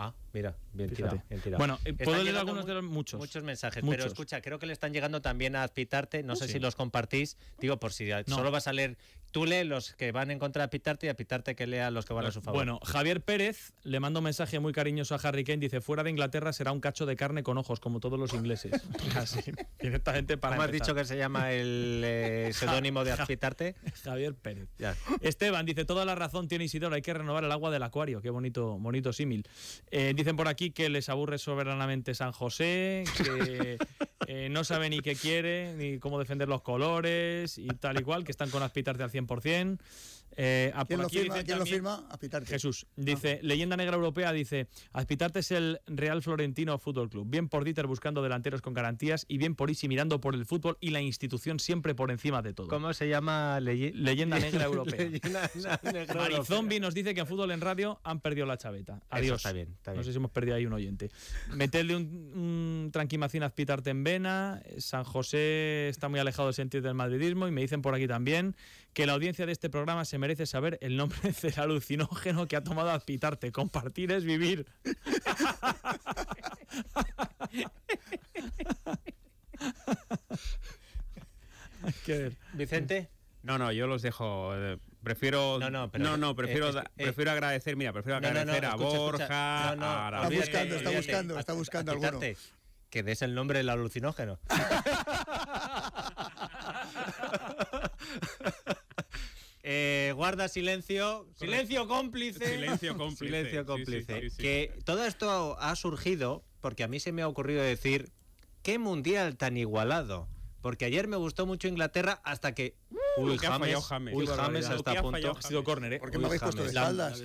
[SPEAKER 2] Ah, mira, bien, tirado,
[SPEAKER 1] Bueno, eh, puedo leer algunos
[SPEAKER 2] de los muchos. Muchos mensajes, pero escucha, creo que le están llegando también a Pitarte, no sé si los compartís, digo, por si solo vas a leer tú lee los que van en contra de Pitarte y a Pitarte que lea los que van a su favor. Bueno,
[SPEAKER 3] Javier Pérez le manda un mensaje muy cariñoso a Harry Kane. Dice: Fuera de Inglaterra será un cacho de carne con ojos, como todos los ingleses. Así, directamente para. ¿Cómo has dicho que se llama el pseudónimo eh, seudónimo de Pitarte? Javier Pérez. Esteban dice: Toda la razón tiene Isidoro, hay que renovar el agua del acuario. Qué bonito, bonito símil. Eh, dicen por aquí que les aburre soberanamente San José, que Eh, no sabe ni qué quiere, ni cómo defender los colores y tal y cual, que están con las pitas al 100%. Eh, ah, ¿Quién, lo firma, Jesús. Ah. Dice, leyenda negra europea, dice, Aspitarte es el Real Florentino Fútbol Club. Bien por Dieter buscando delanteros con garantías y bien por Isi mirando por el fútbol y la institución siempre por encima de todo. ¿Cómo se llama? leyenda negra europea. leyenda nos dice que en fútbol en radio han perdido la chaveta. Adiós. No sé si hemos perdido ahí un oyente. Meterle un, un tranquimacín a en vena. Eh, San José está muy alejado del sentido del madridismo y me dicen por aquí también que la audiencia de este programa se merece saber el nombre del alucinógeno que ha tomado a pitarte. Compartir es vivir. Vicente.
[SPEAKER 1] No, no, yo los dejo. Eh, prefiero. No, no, prefiero, eh, prefiero agradecer. Mira, prefiero agradecer a Borja, a buscando, Está buscando, está buscando, está buscando alguno.
[SPEAKER 2] Que des el nombre del alucinógeno. guarda silencio, silencio cómplice. Silencio cómplice. Silencio cómplice. que todo esto ha surgido porque a mí se me ha ocurrido decir, qué mundial tan igualado. Porque ayer me gustó mucho Inglaterra hasta que...
[SPEAKER 3] Uy, James, hasta punto. Ha sido córner, ¿eh? Porque me habéis puesto espaldas.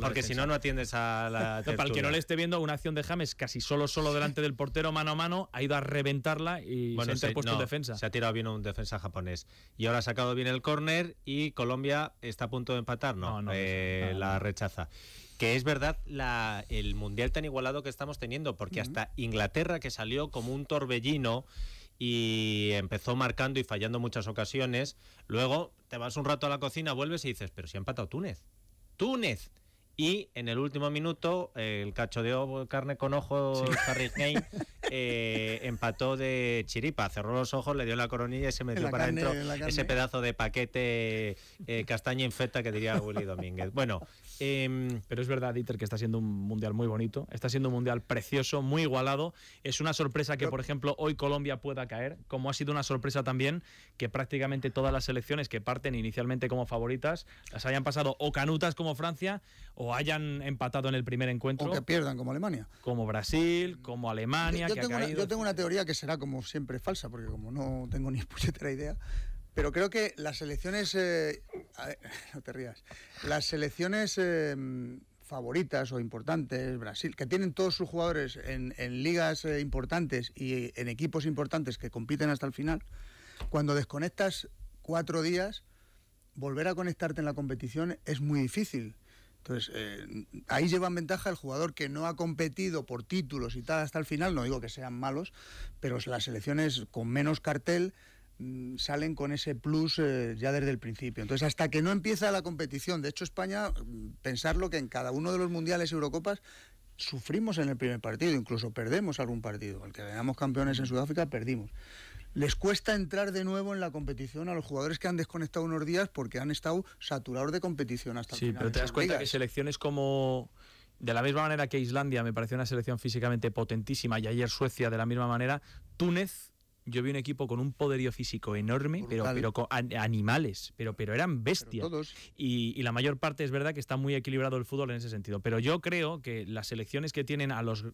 [SPEAKER 3] porque si no, no atiendes a la. Para el que no le esté viendo, una acción de James casi solo, solo delante del portero mano a mano, ha ido a reventarla y se ha puesto en
[SPEAKER 2] defensa. Se ha tirado bien un defensa japonés. Y ahora ha sacado bien el córner y Colombia está a punto de empatar. No, eh, la rechaza que es verdad el mundial tan igualado que estamos teniendo, porque hasta Inglaterra, que salió como un torbellino, y empezó marcando y fallando muchas ocasiones. Luego te vas un rato a la cocina, vuelves y dices, pero si ha empatado Túnez. Túnez. Y en el último minuto, el cacho de carne con ojos, Harry Kane, eh, empató de chiripa, cerró los ojos, le dio la coronilla y se metió para adentro ese pedazo de paquete eh, castaña infecta que diría Willy Domínguez. Bueno,
[SPEAKER 3] Em, pero es verdad, Dieter, que está siendo un mundial muy bonito, está siendo un mundial precioso, muy igualado. Es una sorpresa que, por ejemplo, hoy Colombia pueda caer, como ha sido una sorpresa también que prácticamente todas las selecciones que parten inicialmente como favoritas las hayan pasado o canutas como Francia o hayan empatado en el primer encuentro. O que pierdan como Alemania. Como Brasil, como Alemania. Yo, que tengo, Una, yo
[SPEAKER 4] tengo una teoría que será como siempre falsa, porque como no tengo ni puñetera idea, pero creo que las selecciones eh, no te rías. Las selecciones eh, favoritas o importantes, Brasil, que tienen todos sus jugadores en, ligas eh, importantes y en equipos importantes que compiten hasta el final, cuando desconectas cuatro días, volver a conectarte en la competición es muy difícil. Entonces, eh, ahí llevan ventaja el jugador que no ha competido por títulos y tal hasta el final, no digo que sean malos, pero las selecciones con menos cartel Mm, salen con ese plus eh, ya desde el principio. Entonces, hasta que no empieza la competición, de hecho España, mm, pensarlo que en cada uno de los mundiales y Eurocopas sufrimos en el primer partido, incluso perdemos algún partido. El que ganamos campeones en Sudáfrica, perdimos. Les cuesta entrar de nuevo en la competición a los jugadores que han desconectado unos días porque han estado saturados de competición hasta el Sí, pero te das cuenta que
[SPEAKER 3] selecciones como... De la misma manera que Islandia me parece una selección físicamente potentísima y ayer Suecia de la misma manera, Túnez yo vi un equipo con un poderío físico enorme, pero, animales, pero, pero eran bestias. Y, la mayor parte es verdad que está muy equilibrado el fútbol en ese sentido. Pero yo creo que las selecciones que tienen a los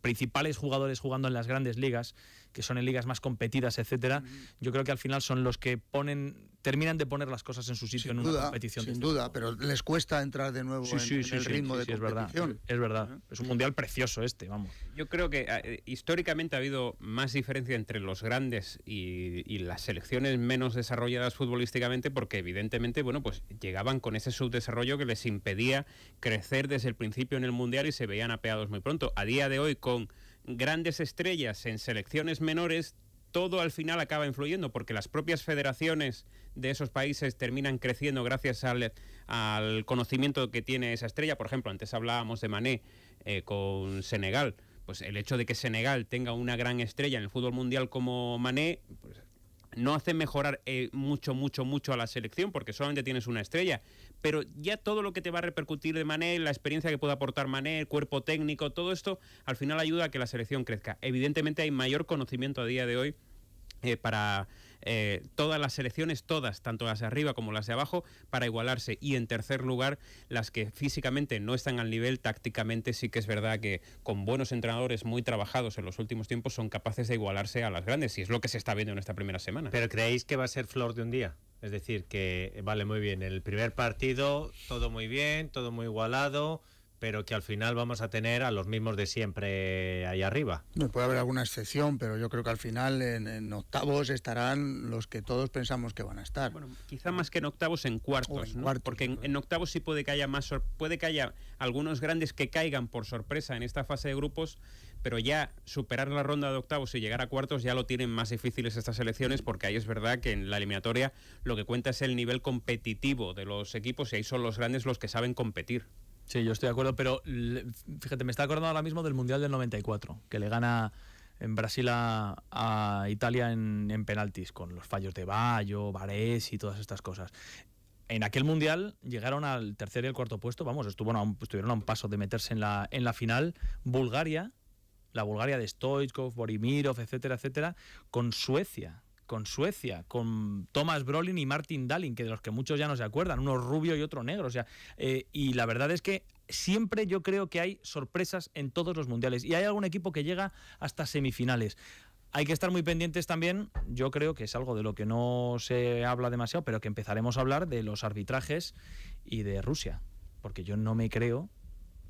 [SPEAKER 3] principales jugadores jugando en las grandes ligas, que son en ligas más competidas, etcétera, yo creo que al final son los que ponen terminan de poner las cosas en su sitio en una competición. Sin duda, pero
[SPEAKER 1] les cuesta entrar de nuevo
[SPEAKER 3] en, el ritmo de competición. Es verdad, es verdad. ¿Eh? Es un mundial precioso este, vamos.
[SPEAKER 1] Yo creo que eh, históricamente ha habido más diferencia entre los grandes y, y, las selecciones menos desarrolladas futbolísticamente porque evidentemente, bueno, pues llegaban con ese subdesarrollo que les impedía crecer desde el principio en el mundial y se veían apeados muy pronto. A día de hoy con grandes estrellas en selecciones menores todo al final acaba influyendo porque las propias federaciones de esos países terminan creciendo gracias al, conocimiento que tiene esa estrella. Por ejemplo, antes hablábamos de Mané eh, con Senegal. Pues el hecho de que Senegal tenga una gran estrella en el fútbol mundial como Mané, pues no hace mejorar eh, mucho, mucho, mucho a la selección, porque solamente tienes una estrella, pero ya todo lo que te va a repercutir de Mané, la experiencia que pueda aportar Mané, el cuerpo técnico, todo esto, al final ayuda a que la selección crezca. Evidentemente hay mayor conocimiento a día de hoy eh, para eh, todas las selecciones, todas, tanto las de arriba como las de abajo, para igualarse. Y en tercer lugar, las que físicamente no están al nivel, tácticamente sí que es verdad que con buenos entrenadores muy trabajados en los últimos tiempos son capaces de igualarse a las grandes. Y es lo que se está viendo en esta primera semana. ¿Pero creéis que va a ser flor de un día?
[SPEAKER 2] Es decir, que vale muy bien el primer partido, todo muy bien, todo muy igualado pero que al final vamos a tener a los mismos de siempre ahí arriba.
[SPEAKER 4] No, puede haber alguna excepción,
[SPEAKER 1] pero yo creo que al final en, octavos estarán los que todos pensamos que van a estar. Bueno, quizá más que en octavos, en cuartos, porque en, octavos sí puede que haya más puede que haya algunos grandes que caigan por sorpresa en esta fase de grupos, pero ya superar la ronda de octavos y llegar a cuartos ya lo tienen más difíciles estas elecciones porque ahí es verdad que en la eliminatoria lo que cuenta es el nivel competitivo de los equipos y ahí son los grandes los que saben competir. Sí, yo estoy de acuerdo,
[SPEAKER 3] pero fíjate, me está acordando ahora mismo del Mundial del 94, que le gana en Brasil a, Italia en, penaltis, con los fallos de Bayo, Barés y todas estas cosas. En aquel mundial llegaron al tercer y el cuarto puesto, vamos, estuvieron a un, paso de meterse en la, en la final. Bulgaria, la Bulgaria de Stoichkov, Borimirov, etcétera, etcétera, con Suecia, con Suecia, con Thomas Brolin y Martin Dalin, que de los que muchos ya no se acuerdan, uno rubio y otro negro. O sea, eh, y la verdad es que siempre yo creo que hay sorpresas en todos los mundiales y hay algún equipo que llega hasta semifinales. Hay que estar muy pendientes también, yo creo que es algo de lo que no se habla demasiado, pero que empezaremos a hablar de los arbitrajes y de Rusia, porque yo no me creo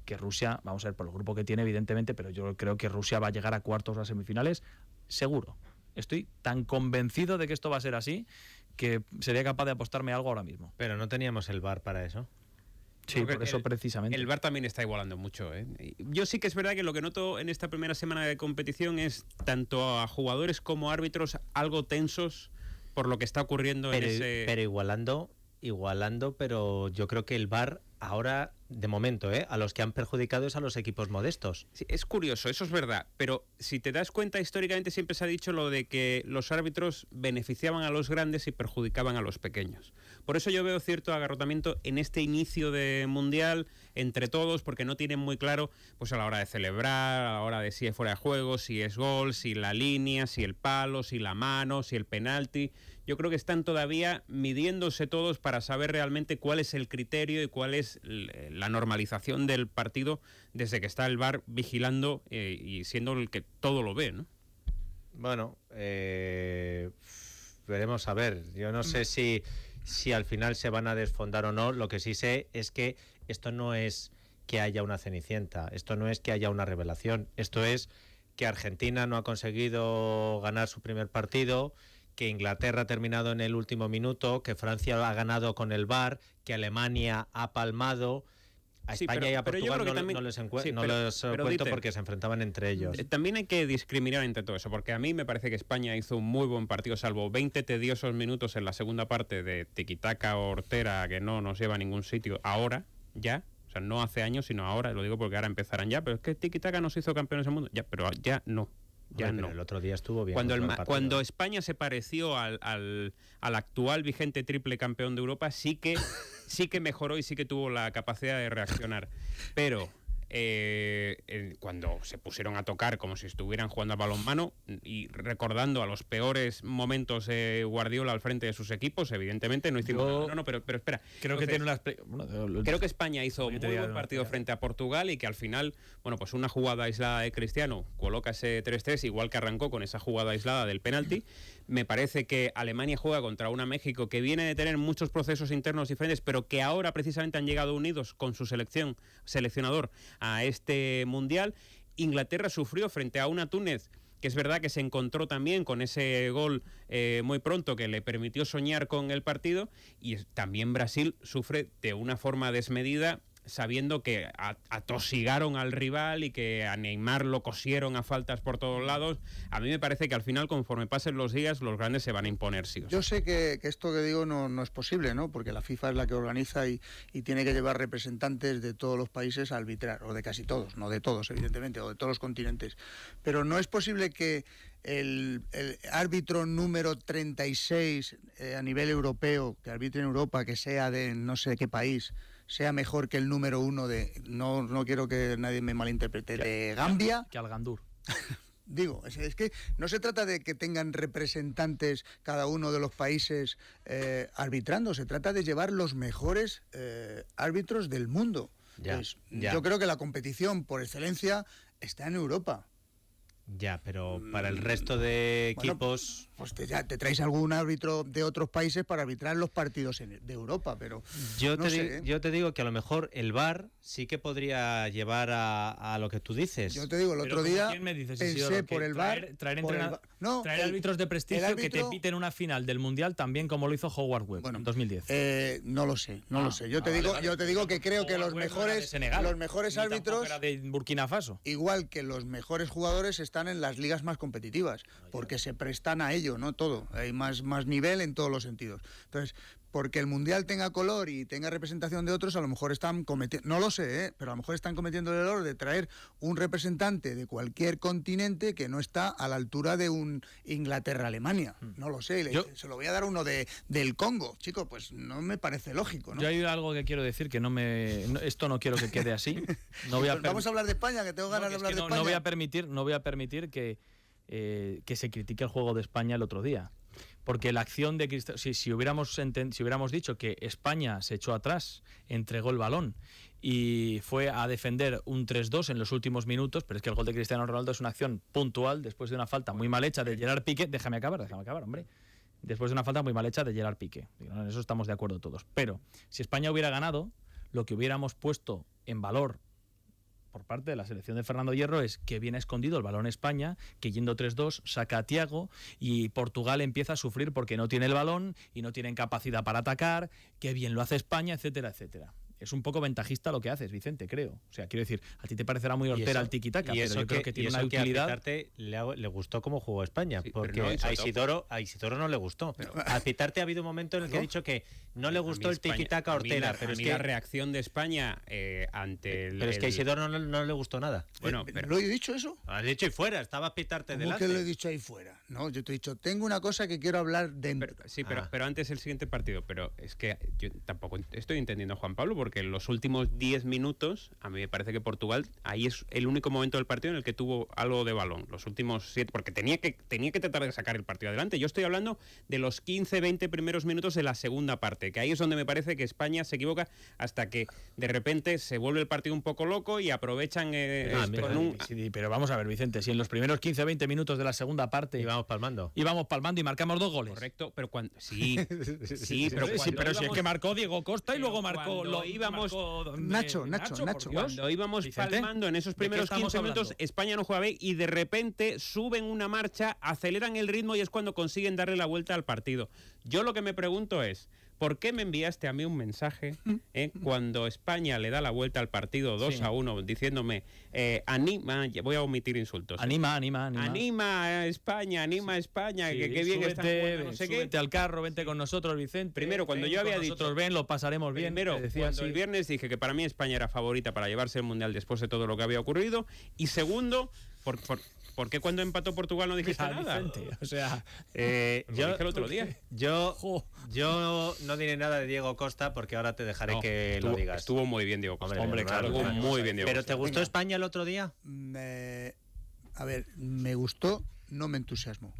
[SPEAKER 3] que Rusia, vamos a ver por el grupo que tiene evidentemente, pero yo creo que Rusia va a llegar a cuartos o a semifinales, seguro. Estoy tan convencido de que esto va a ser así que sería capaz de apostarme algo ahora mismo. Pero no teníamos el bar para eso. Sí, por eso precisamente. El bar también
[SPEAKER 1] está igualando mucho. ¿eh? Yo sí que es verdad que lo que noto en esta primera semana de competición es tanto a jugadores como árbitros algo tensos por lo que está ocurriendo pero, en ese... Pero
[SPEAKER 2] igualando, igualando, pero yo creo que el VAR ahora, de momento, ¿eh? a los que han perjudicado es a los equipos modestos.
[SPEAKER 1] es curioso, eso es verdad, pero si te das cuenta, históricamente siempre se ha dicho lo de que los árbitros beneficiaban a los grandes y perjudicaban a los pequeños. Por eso yo veo cierto agarrotamiento en este inicio de Mundial entre todos, porque no tienen muy claro, pues a la hora de celebrar, a la hora de si es fuera de juego, si es gol, si la línea, si el palo, si la mano, si el penalti yo creo que están todavía midiéndose todos para saber realmente cuál es el criterio y cuál es eh, la normalización del partido desde que está el VAR vigilando eh, y siendo el que todo lo ve, ¿no?
[SPEAKER 2] Bueno, eh, veremos a ver. Yo no sé si, si al final se van a desfondar o no. Lo que sí sé es que esto no es que haya una cenicienta, esto no es que haya una revelación, esto es que Argentina no ha conseguido ganar su primer partido, que Inglaterra ha terminado en el último minuto, que Francia ha ganado con el VAR, que Alemania ha palmado. A España y a Portugal no, les, cuento porque se enfrentaban
[SPEAKER 1] entre ellos. Eh, también hay que discriminar entre todo eso, porque a mí me parece que España hizo un muy buen partido, salvo 20 tediosos minutos en la segunda parte de Tiquitaca o Hortera, que no nos lleva a ningún sitio ahora, ya. O sea, no hace años, sino ahora, lo digo porque ahora empezarán ya, pero es que Tiquitaca nos hizo campeones del mundo. Ya, pero ya no. Ya no. El otro día estuvo bien. Cuando, cuando España se pareció al, al, actual vigente triple campeón de Europa, sí que, sí que mejoró y sí que tuvo la capacidad de reaccionar. Pero eh, cuando se pusieron a tocar como si estuvieran jugando al balonmano y recordando a los peores momentos Guardiola al frente de sus equipos, evidentemente no hicimos. pero, pero espera. Creo que
[SPEAKER 3] creo que
[SPEAKER 1] España hizo un buen partido frente a Portugal y que al final, bueno, pues una jugada aislada de Cristiano coloca ese 3-3, igual que arrancó con esa jugada aislada del penalti, me parece que Alemania juega contra una México que viene de tener muchos procesos internos diferentes, pero que ahora precisamente han llegado unidos con su selección, seleccionador, a este Mundial. Inglaterra sufrió frente a una Túnez que es verdad que se encontró también con ese gol eh, muy pronto que le permitió soñar con el partido y también Brasil sufre de una forma desmedida sabiendo que atosigaron al rival y que a Neymar lo cosieron a faltas por todos lados, a mí me parece que al final, conforme pasen los días, los grandes se van a imponer, sí.
[SPEAKER 4] Yo sé que, esto que digo no, es posible, ¿no? Porque la FIFA es la que organiza y, tiene que llevar representantes de todos los países a arbitrar, o de casi todos, no de todos, evidentemente, o de todos los continentes. Pero no es posible que el, árbitro número 36 eh, a nivel europeo, que arbitre en Europa, que sea de no sé qué país, sea mejor que el número uno de. No, no quiero que nadie me malinterprete, de Gambia. Que al Gandur. Digo, es, que no se trata de que tengan representantes cada uno de los países eh, arbitrando, se trata de llevar los mejores eh, árbitros del mundo. Yo creo que la competición por excelencia está en Europa.
[SPEAKER 2] Ya, pero para el mm, resto de equipos pues ya te traes
[SPEAKER 4] algún árbitro de otros países para arbitrar los partidos de Europa, pero
[SPEAKER 2] yo, te ¿eh? yo te digo que a lo mejor el VAR sí que podría
[SPEAKER 3] llevar a, lo que tú dices. Yo te digo, el otro día pensé por el VAR... Traer, traer árbitros de prestigio que te piten una final del Mundial también como lo hizo Howard Webb bueno, en 2010.
[SPEAKER 4] Eh, no lo
[SPEAKER 3] sé, no lo ah. sé. Yo, te, ah, digo, yo te
[SPEAKER 4] digo que creo que los mejores, los mejores árbitros... de Burkina Faso. Igual que los mejores jugadores están en las ligas más competitivas, ah, porque se prestan a ellos ¿no? Todo. Hay más, más nivel en todos los sentidos. Entonces, porque el Mundial tenga color y tenga representación de otros, a lo mejor están cometiendo, no lo sé, ¿eh? pero a lo mejor están cometiendo el error de traer un representante de cualquier continente que no está a la altura de un Inglaterra-Alemania. Hmm. No lo sé, se lo voy a dar uno de, del Congo. Chico, pues no me parece lógico. ¿no? Yo
[SPEAKER 3] hay algo que quiero decir que no me... esto no quiero que quede así. No Vamos a hablar de
[SPEAKER 4] España, que tengo ganas de hablar de España.
[SPEAKER 3] permitir, no voy a permitir que eh, que se critique el juego de España el otro día. Porque la acción de Cristiano, si, si, hubiéramos si hubiéramos dicho que España se echó atrás, entregó el balón y fue a defender un 3-2 en los últimos minutos, pero es que el gol de Cristiano Ronaldo es una acción puntual después de una falta muy mal hecha de Gerard Piqué. Déjame acabar, déjame acabar, hombre. Después de una falta muy mal hecha de Gerard Piqué. En eso estamos de acuerdo todos. Pero si España hubiera ganado, lo que hubiéramos puesto en valor por parte de la selección de Fernando Hierro es que viene escondido el balón España, que yendo 3-2 saca a Tiago y Portugal empieza a sufrir porque no tiene el balón y no tienen capacidad para atacar, que bien lo hace España, etcétera, etcétera es un poco ventajista lo que haces, Vicente, creo. O sea, quiero decir, a ti te parecerá muy hortera el tiquitaca, pero yo creo que tiene y una que utilidad.
[SPEAKER 2] Le, le, gustó cómo jugó España, porque a, Isidoro, a Isidoro no le gustó. Al a Pitarte ha habido un momento en el que he ha dicho que no le gustó el tiquitaca a Hortera, pero que la reacción de España eh, ante eh, Pero es que a Isidoro no, le gustó nada. Bueno, eh, pero, ¿lo he dicho eso? Has ah, dicho ahí fuera, estaba Pitarte delante. que lo he
[SPEAKER 4] dicho ahí fuera? No, yo te he dicho, tengo una cosa que quiero hablar dentro. sí, pero, ah.
[SPEAKER 1] pero antes el siguiente partido, pero es que yo tampoco estoy entendiendo a Juan Pablo porque en los últimos 10 minutos, a mí me parece que Portugal, ahí es el único momento del partido en el que tuvo algo de balón. Los últimos 7, porque tenía que, tenía que tratar de sacar el partido adelante. Yo estoy hablando de los 15, 20 primeros minutos de la segunda parte, que ahí es donde me parece que España se equivoca hasta que de repente se vuelve el partido un poco loco y aprovechan. Eh, ah, eh,
[SPEAKER 3] pero vamos a ver, Vicente, si en los primeros 15, 20 minutos de la segunda parte. Íbamos palmando. Íbamos palmando y marcamos dos goles. Correcto, pero cuando. Sí, sí, pero, sí, pero es que marcó Diego Costa y luego marcó
[SPEAKER 1] íbamos. Nacho, Nacho, Nacho. Cuando íbamos palmando en esos primeros 15 minutos, España no juega bien y de repente suben una marcha, aceleran el ritmo y es cuando consiguen darle la vuelta al partido. Yo lo que me pregunto es. ¿Por qué me enviaste a mí un mensaje mm. eh, cuando España le da la vuelta al partido 2 a 1 diciéndome, eh, anima, voy a omitir insultos. Anima, anima, anima. Anima a eh, España, anima a España, que qué bien está al carro, vente con nosotros, Vicente. Primero, cuando yo había dicho... Nosotros ven, lo pasaremos bien. Primero, el viernes dije que para mí España era favorita para llevarse el Mundial después de todo lo que había ocurrido. Y segundo, por, por ¿Por qué cuando empató Portugal no dijiste nada?
[SPEAKER 2] o sea, eh, yo, dije el otro día. Yo, yo no diré nada de Diego Costa porque ahora te dejaré que lo digas. Estuvo muy bien Diego Costa. Hombre, claro, muy bien Diego ¿Pero te gustó
[SPEAKER 4] España el otro día? a ver, me gustó, no me entusiasmó.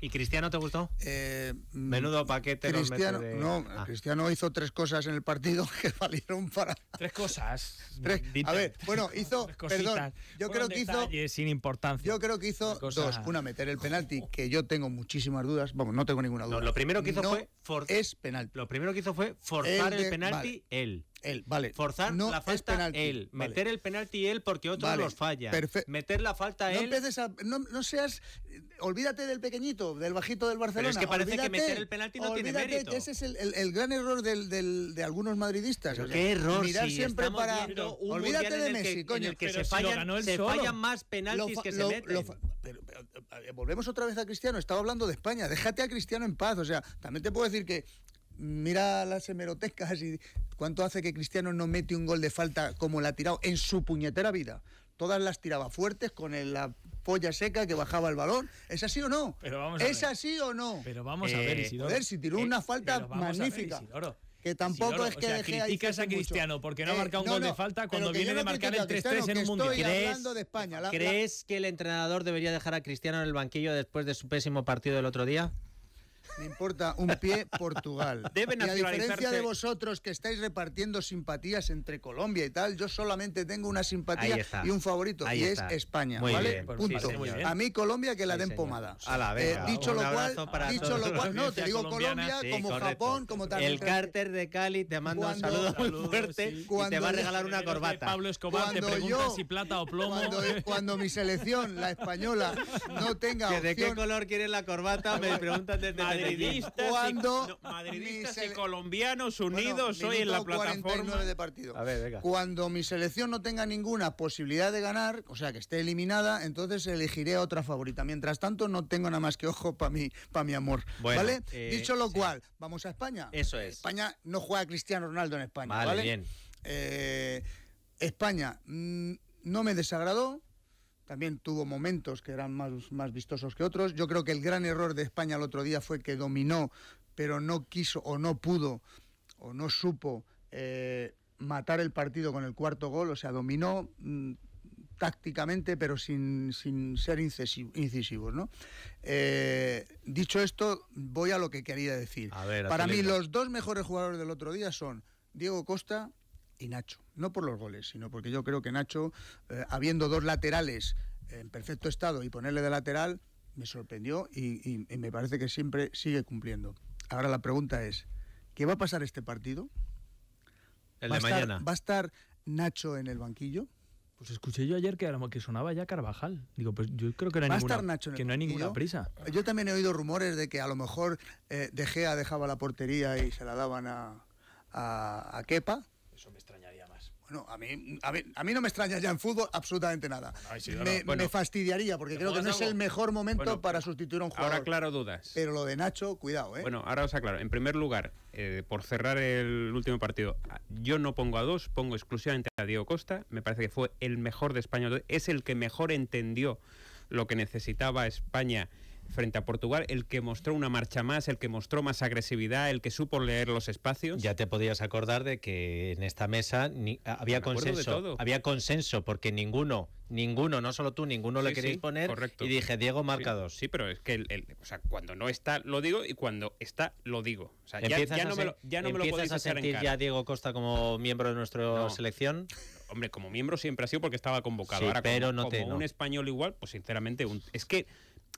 [SPEAKER 2] ¿Y Cristiano te gustó? Eh, mm, Menudo paquete. Cristiano, de... no, ah.
[SPEAKER 4] Cristiano hizo tres cosas en el partido que valieron para. Tres cosas. a ver, bueno, hizo. Perdón, yo creo que hizo. Sin importancia. Yo creo que hizo dos. Una, meter el penalti, que yo tengo muchísimas dudas. Vamos, no tengo ninguna duda. lo primero que hizo fue. Es penalti. Lo primero que hizo fue forzar el, penalti él vale. Forzar la falta él. Meter
[SPEAKER 2] el penalti él porque otro los falla. Meter la falta no él.
[SPEAKER 4] A, no, seas. Olvídate del pequeñito, del bajito del Barcelona. es que parece olvídate, que meter el penalti no tiene mérito. Ese es el, gran error del, de algunos madridistas. Qué error. Mirar siempre para. Olvídate de Messi, coño. el que se, fallan, se fallan, más penaltis que se meten. Eh, volvemos otra vez a Cristiano. Estaba hablando de España. Déjate a Cristiano en paz. O sea, también te puedo decir que mira las hemerotecas y cuánto hace que Cristiano no mete un gol de falta como la ha tirado en su puñetera vida. Todas las tiraba fuertes con la polla seca que bajaba el balón. ¿Es así o no? ¿Es así o no? Pero vamos a ver, eh, Isidoro. si tiró eh, una falta magnífica. que tampoco es que o sea, criticas a Cristiano porque no ha eh, marcado un gol de falta cuando viene de marcar el 3-3 en un mundial. ¿Crees,
[SPEAKER 2] que el entrenador debería dejar a Cristiano en el banquillo después de su pésimo partido del otro día?
[SPEAKER 4] Me importa un pie Portugal. deben y a diferencia de vosotros que estáis repartiendo simpatías entre Colombia y tal, yo solamente tengo una simpatía y un favorito, y es España. a mí Colombia que la den pomada. A la eh, vez. dicho lo cual, dicho lo cual no, te digo Colombia, como Japón, como tal. El Carter de Cali te manda un saludo muy fuerte y te va a regalar
[SPEAKER 2] una corbata. Pablo Escobar cuando te pregunta si plata o plomo.
[SPEAKER 4] Cuando, mi selección, la española, no tenga opción. ¿De qué color quieres la corbata?
[SPEAKER 1] Me preguntan desde cuando y, y colombianos unidos en la plataforma de partido.
[SPEAKER 4] Cuando mi selección no tenga ninguna posibilidad de ganar, o sea, que esté eliminada, entonces elegiré a otra favorita. Mientras tanto, no tengo nada más que ojo para mi, para mi amor. ¿Vale? Eh, Dicho lo cual, vamos a España. Eso es. España no juega Cristiano Ronaldo en España. Vale, ¿vale? bien. Eh, España mm, no me desagradó también tuvo momentos que eran más, más vistosos que otros. Yo creo que el gran error de España el otro día fue que dominó, pero no quiso o no pudo o no supo eh, matar el partido con el cuarto gol, o sea, dominó mm, tácticamente, pero sin, ser incisivo, incisivos. ¿no? Eh, dicho esto, voy a lo que quería decir. Para mí, los dos mejores jugadores del otro día son Diego Costa y Nacho. No por los goles, sino porque yo creo que Nacho, eh, habiendo dos laterales en perfecto estado y ponerle de lateral, me sorprendió y, me parece que siempre sigue cumpliendo. Ahora la pregunta es, ¿qué va a pasar este partido? El de mañana. ¿Va a estar Nacho en el banquillo?
[SPEAKER 3] Pues escuché yo ayer que, que sonaba ya Carvajal. Digo, pues yo creo que no hay, ninguna, que no ninguna prisa.
[SPEAKER 4] Yo también he oído rumores de que a lo mejor eh, De Gea dejaba la portería y se la daban a, a, a Kepa. Eso me extrañaría más. Bueno, a mí, a mí no me extraña ya en fútbol absolutamente nada. me, fastidiaría porque creo que no es el mejor momento para eh, sustituir a un jugador. Ahora
[SPEAKER 1] claro dudas. Pero lo de Nacho, cuidado, ¿eh? Bueno, ahora os aclaro. En primer lugar, eh, por cerrar el último partido, yo no pongo a dos, pongo exclusivamente a Diego Costa. Me parece que fue el mejor de España. Es el que mejor entendió lo que necesitaba España frente a Portugal, el que mostró una marcha más, el que mostró más agresividad, el que supo leer los espacios. Ya te podías acordar de que en esta mesa había ah, consenso, había
[SPEAKER 2] consenso porque ninguno Ninguno, no solo tú, ninguno le queréis poner. Y dije, Diego marca sí, dos.
[SPEAKER 1] Sí, pero es que cuando no está, lo digo, y cuando está, lo digo. O sea, ya, no me lo, ya no me lo a sentir ya Diego Costa como miembro de nuestra selección? Hombre, como miembro siempre ha sido porque estaba convocado. Ahora, pero como, un español igual, pues sinceramente, es que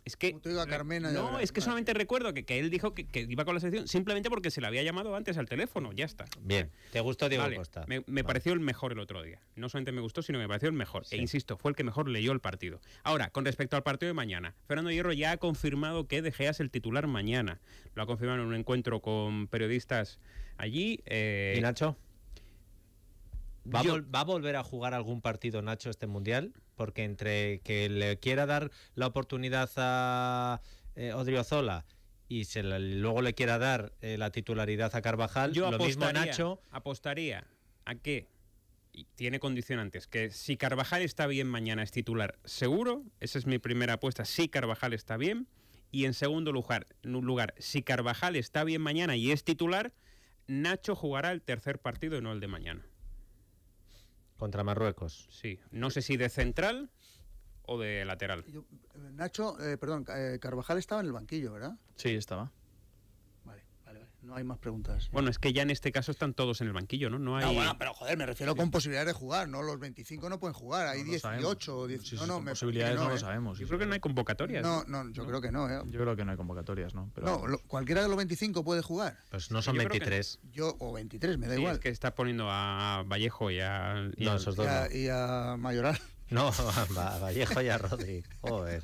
[SPEAKER 1] es que. no, es que solamente recuerdo que, él dijo que, iba con la selección simplemente porque se le había llamado antes al teléfono, ya está. Bien, ¿te gustó Diego Costa? Me, pareció el mejor el otro día. No solamente me gustó, sino me pareció el mejor. E insisto, fue el que mejor leyó el partido. Ahora, con respecto al partido de mañana, Fernando Hierro ya ha confirmado que De el titular mañana. Lo ha confirmado en un encuentro con periodistas allí. Eh, ¿Y Nacho? ¿Va a volver a jugar algún
[SPEAKER 2] partido Nacho este mundial? porque entre que le quiera dar la oportunidad a eh, Odriozola y se luego le quiera dar eh, la titularidad a Carvajal, Yo lo mismo Nacho.
[SPEAKER 1] Apostaría a que tiene condicionantes, que si Carvajal está bien mañana es titular seguro, esa es mi primera apuesta, si Carvajal está bien, y en segundo lugar, lugar si Carvajal está bien mañana y es titular, Nacho jugará el tercer partido y no el de mañana.
[SPEAKER 2] Contra Marruecos.
[SPEAKER 1] Sí. No sé si de central o de lateral. Eh, Nacho, eh, perdón,
[SPEAKER 4] eh, Carvajal estaba en el banquillo, ¿verdad? Sí, estaba. No hay más preguntas. Bueno,
[SPEAKER 1] es que ya en este caso están todos en el banquillo, ¿no? No, ah, hay... No, bueno, pero
[SPEAKER 4] joder, me refiero con posibilidades de jugar, ¿no? Los 25 no pueden jugar, hay 18 o no, no, posibilidades no, lo sabemos. Yo creo que no hay convocatorias. No, no, yo creo que no. ¿eh? Yo creo que
[SPEAKER 1] no hay convocatorias,
[SPEAKER 4] ¿no? Pero... No, cualquiera de los 25 puede jugar. Pues no son 23.
[SPEAKER 1] Yo, o 23, me da igual. Es que está poniendo a Vallejo y a. Y, y, a, y a Mayoral. No, a Vallejo y a Joder.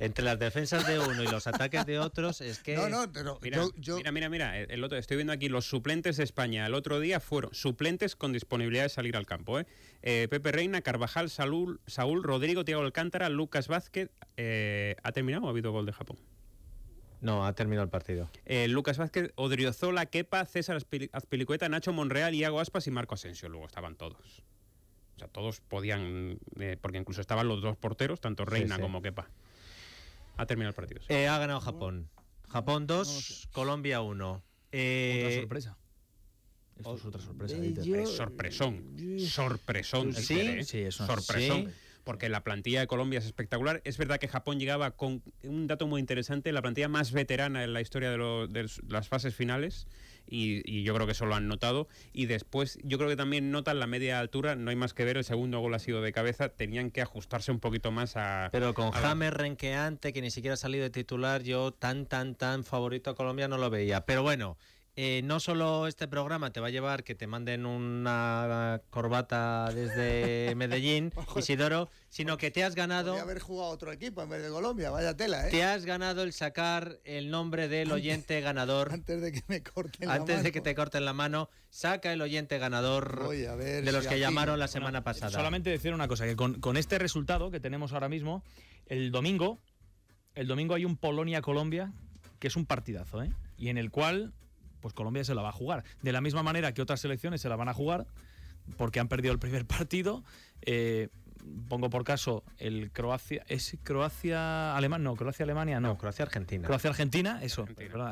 [SPEAKER 1] Entre las defensas de uno y los ataques de otros es que. No, no, pero mira, yo, mira, mira, mira, eh, El otro, estoy viendo aquí los suplentes de España. El otro día fueron suplentes con disponibilidad de salir al campo. ¿eh? eh Pepe Reina, Carvajal, Saúl, Saúl, Rodrigo, Tiago Alcántara, Lucas Vázquez. Eh, ¿Ha terminado o ha habido gol de Japón?
[SPEAKER 2] No, ha terminado el partido.
[SPEAKER 1] Lucas Vázquez, Odriozola, Kepa, César Azpilicueta, Nacho Monreal, Iago Aspas y Marco Asensio. Luego estaban todos. O sea, todos podían, eh, porque incluso estaban los dos porteros, tanto Reina como Kepa. Ha terminado
[SPEAKER 2] el partido. Eh, ha ganado Japón. Japón 2, Colombia 1. Eh, otra sorpresa.
[SPEAKER 1] es otra oh, sorpresa. Eh, sorpresón. Sorpresón. Sí, sí es sorpresón. Porque la plantilla de Colombia es espectacular. Es verdad que Japón llegaba con un dato muy interesante, la plantilla más veterana en la historia de, de las fases finales y, yo creo que eso lo han notado. Y después yo creo que también notan la media altura, no hay más que ver, el segundo gol ha sido de cabeza, tenían que ajustarse un poquito más a... Pero con a... renqueante, que ni siquiera ha
[SPEAKER 2] salido de titular, yo tan, tan, tan favorito a Colombia no lo veía. Pero bueno. Eh, no solo este programa te va a llevar que te manden una corbata desde Medellín, Isidoro, sino que te has ganado. Podría
[SPEAKER 4] haber jugado otro equipo en vez de Colombia, vaya tela, ¿eh? Te
[SPEAKER 2] has ganado el sacar el nombre del oyente ganador. Antes de que me corten la Antes de que te corten la mano, saca el oyente ganador de los que llamaron la semana eh, pasada. Solamente
[SPEAKER 3] decir una cosa: que con, con este resultado que tenemos ahora mismo, el domingo, el domingo hay un Polonia-Colombia que es un partidazo, ¿eh? Y en el cual pues Colombia se la va a jugar. De la misma manera que otras selecciones se la van a jugar, porque han perdido el primer partido. Eh, pongo por caso el Croacia. ¿Es Croacia alemán? No, Croacia Alemania, no. Croacia Argentina. Croacia Argentina, eso.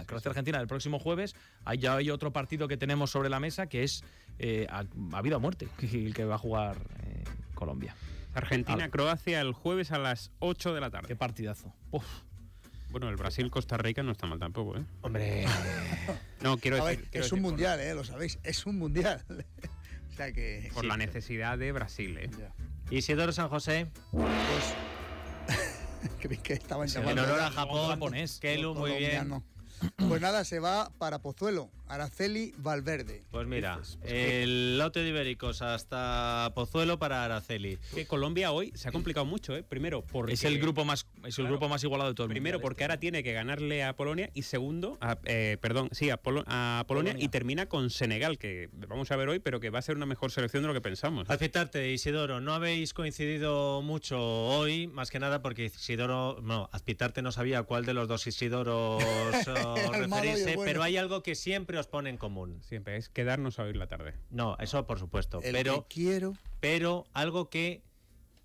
[SPEAKER 3] Croacia Argentina, el próximo jueves. Hay, ya hay otro partido que tenemos sobre la mesa que es eh, a, vida o muerte, el que va a jugar eh, Colombia. Argentina, Croacia el jueves a
[SPEAKER 1] las 8 de la tarde. Qué partidazo. Bueno, el Brasil-Costa Rica no está mal tampoco, ¿eh? Hombre. no, quiero decir.
[SPEAKER 4] es un mundial, ¿eh? Lo sabéis, es un mundial. o sea
[SPEAKER 1] que. Por la necesidad de Brasil, ¿eh? Ya.
[SPEAKER 4] de San José. Pues.
[SPEAKER 3] Creí que estaba en Japón? En honor a Japón, japonés. Kelu, muy bien.
[SPEAKER 4] Pues nada, se va para Pozuelo. Araceli
[SPEAKER 1] Valverde. Pues mira, pues,
[SPEAKER 2] el lote de ibéricos hasta Pozuelo para Araceli.
[SPEAKER 1] Que Colombia hoy se ha complicado mucho, ¿eh? Primero, porque. Es el grupo más, es el grupo más igualado de todo el primero, mundo. Primero, porque ¿eh? ahora tiene que ganarle a Polonia y segundo, eh, perdón, sí, a, Polonia, y termina con Senegal, que vamos a ver hoy, pero que va a ser una mejor selección de lo que pensamos. Aceptarte, Isidoro, no
[SPEAKER 2] habéis coincidido mucho hoy, más que nada porque Isidoro, no, Azpitarte no sabía cuál de los dos Isidoros referirse, pero hay algo que siempre ponen pone en común.
[SPEAKER 1] Siempre es quedarnos a oír la tarde. No, eso por supuesto. pero
[SPEAKER 4] quiero.
[SPEAKER 2] Pero algo que,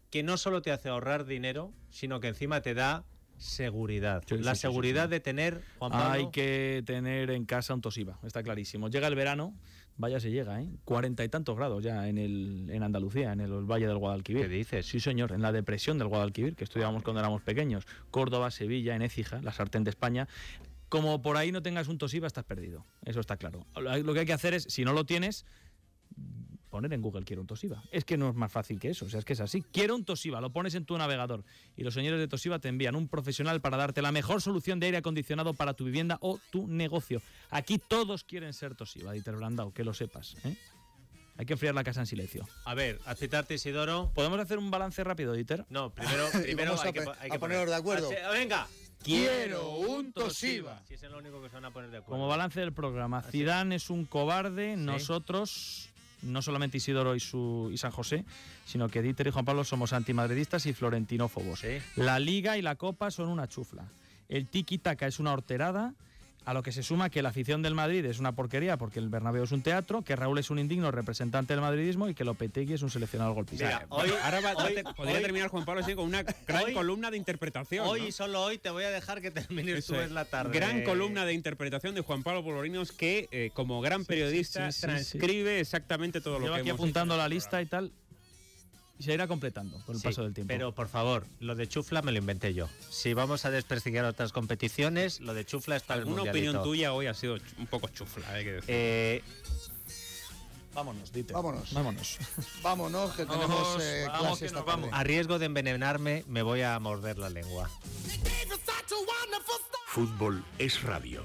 [SPEAKER 2] que no solo te hace ahorrar dinero, sino que encima te da
[SPEAKER 3] seguridad. la seguridad de tener, Hay que tener en casa un tosiva, está clarísimo. Llega el verano, vaya se llega, ¿eh? Cuarenta y tantos grados ya en, el, en Andalucía, en el, Valle del Guadalquivir. ¿Qué dices? Sí, señor, en la depresión del Guadalquivir, que estudiábamos cuando éramos pequeños. Córdoba, Sevilla, en Écija, la sartén de España como por ahí no tengas un tosiva, estás perdido. Eso está claro. Lo que hay que hacer es, si no lo tienes, poner en Google quiero un tosiva. Es que no es más fácil que eso, o sea, es que es así. Quiero un tosiva, lo pones en tu navegador y los señores de tosiva te envían un profesional para darte la mejor solución de aire acondicionado para tu vivienda o tu negocio. Aquí todos quieren ser tosiva, Dieter Brandau, que lo sepas. ¿eh? Hay que enfriar la casa en silencio.
[SPEAKER 2] A ver, a citarte Isidoro.
[SPEAKER 3] ¿Podemos hacer un balance rápido, Dieter? No, primero, hay que, poner. de acuerdo. venga, Quiero un
[SPEAKER 2] Toshiba.
[SPEAKER 3] Como balance del programa, Zidane es un cobarde, nosotros no solamente Isidoro y, su, y San José, sino que Dieter y Juan Pablo somos antimadridistas y florentinófobos. La Liga y la Copa son una chufla. El tiki-taka es una horterada a lo que se suma que la afición del Madrid es una porquería porque el Bernabéu es un teatro, que Raúl es un indigno representante del madridismo y que Lopetegui es un seleccionado golpista. hoy,
[SPEAKER 1] ahora podría terminar Juan Pablo así con una gran columna de interpretación. Hoy solo hoy te voy a dejar que termine tú en la tarde. Gran columna de interpretación de Juan Pablo Polorinos que eh, como gran
[SPEAKER 3] periodista transcribe
[SPEAKER 1] exactamente
[SPEAKER 3] todo lo que aquí apuntando la lista y tal se irá completando con el paso del tiempo.
[SPEAKER 2] Pero por favor, lo de chufla me lo inventé yo. Si vamos a desprestigiar otras competiciones, lo de chufla es mundo. Una opinión tuya
[SPEAKER 1] hoy ha sido un poco chufla, hay que decir. Eh,
[SPEAKER 4] Vámonos, dite. Vámonos.
[SPEAKER 2] Vámonos.
[SPEAKER 1] Vámonos, que tenemos eh,
[SPEAKER 2] A riesgo de envenenarme, me voy a morder la lengua.
[SPEAKER 4] Fútbol es radio.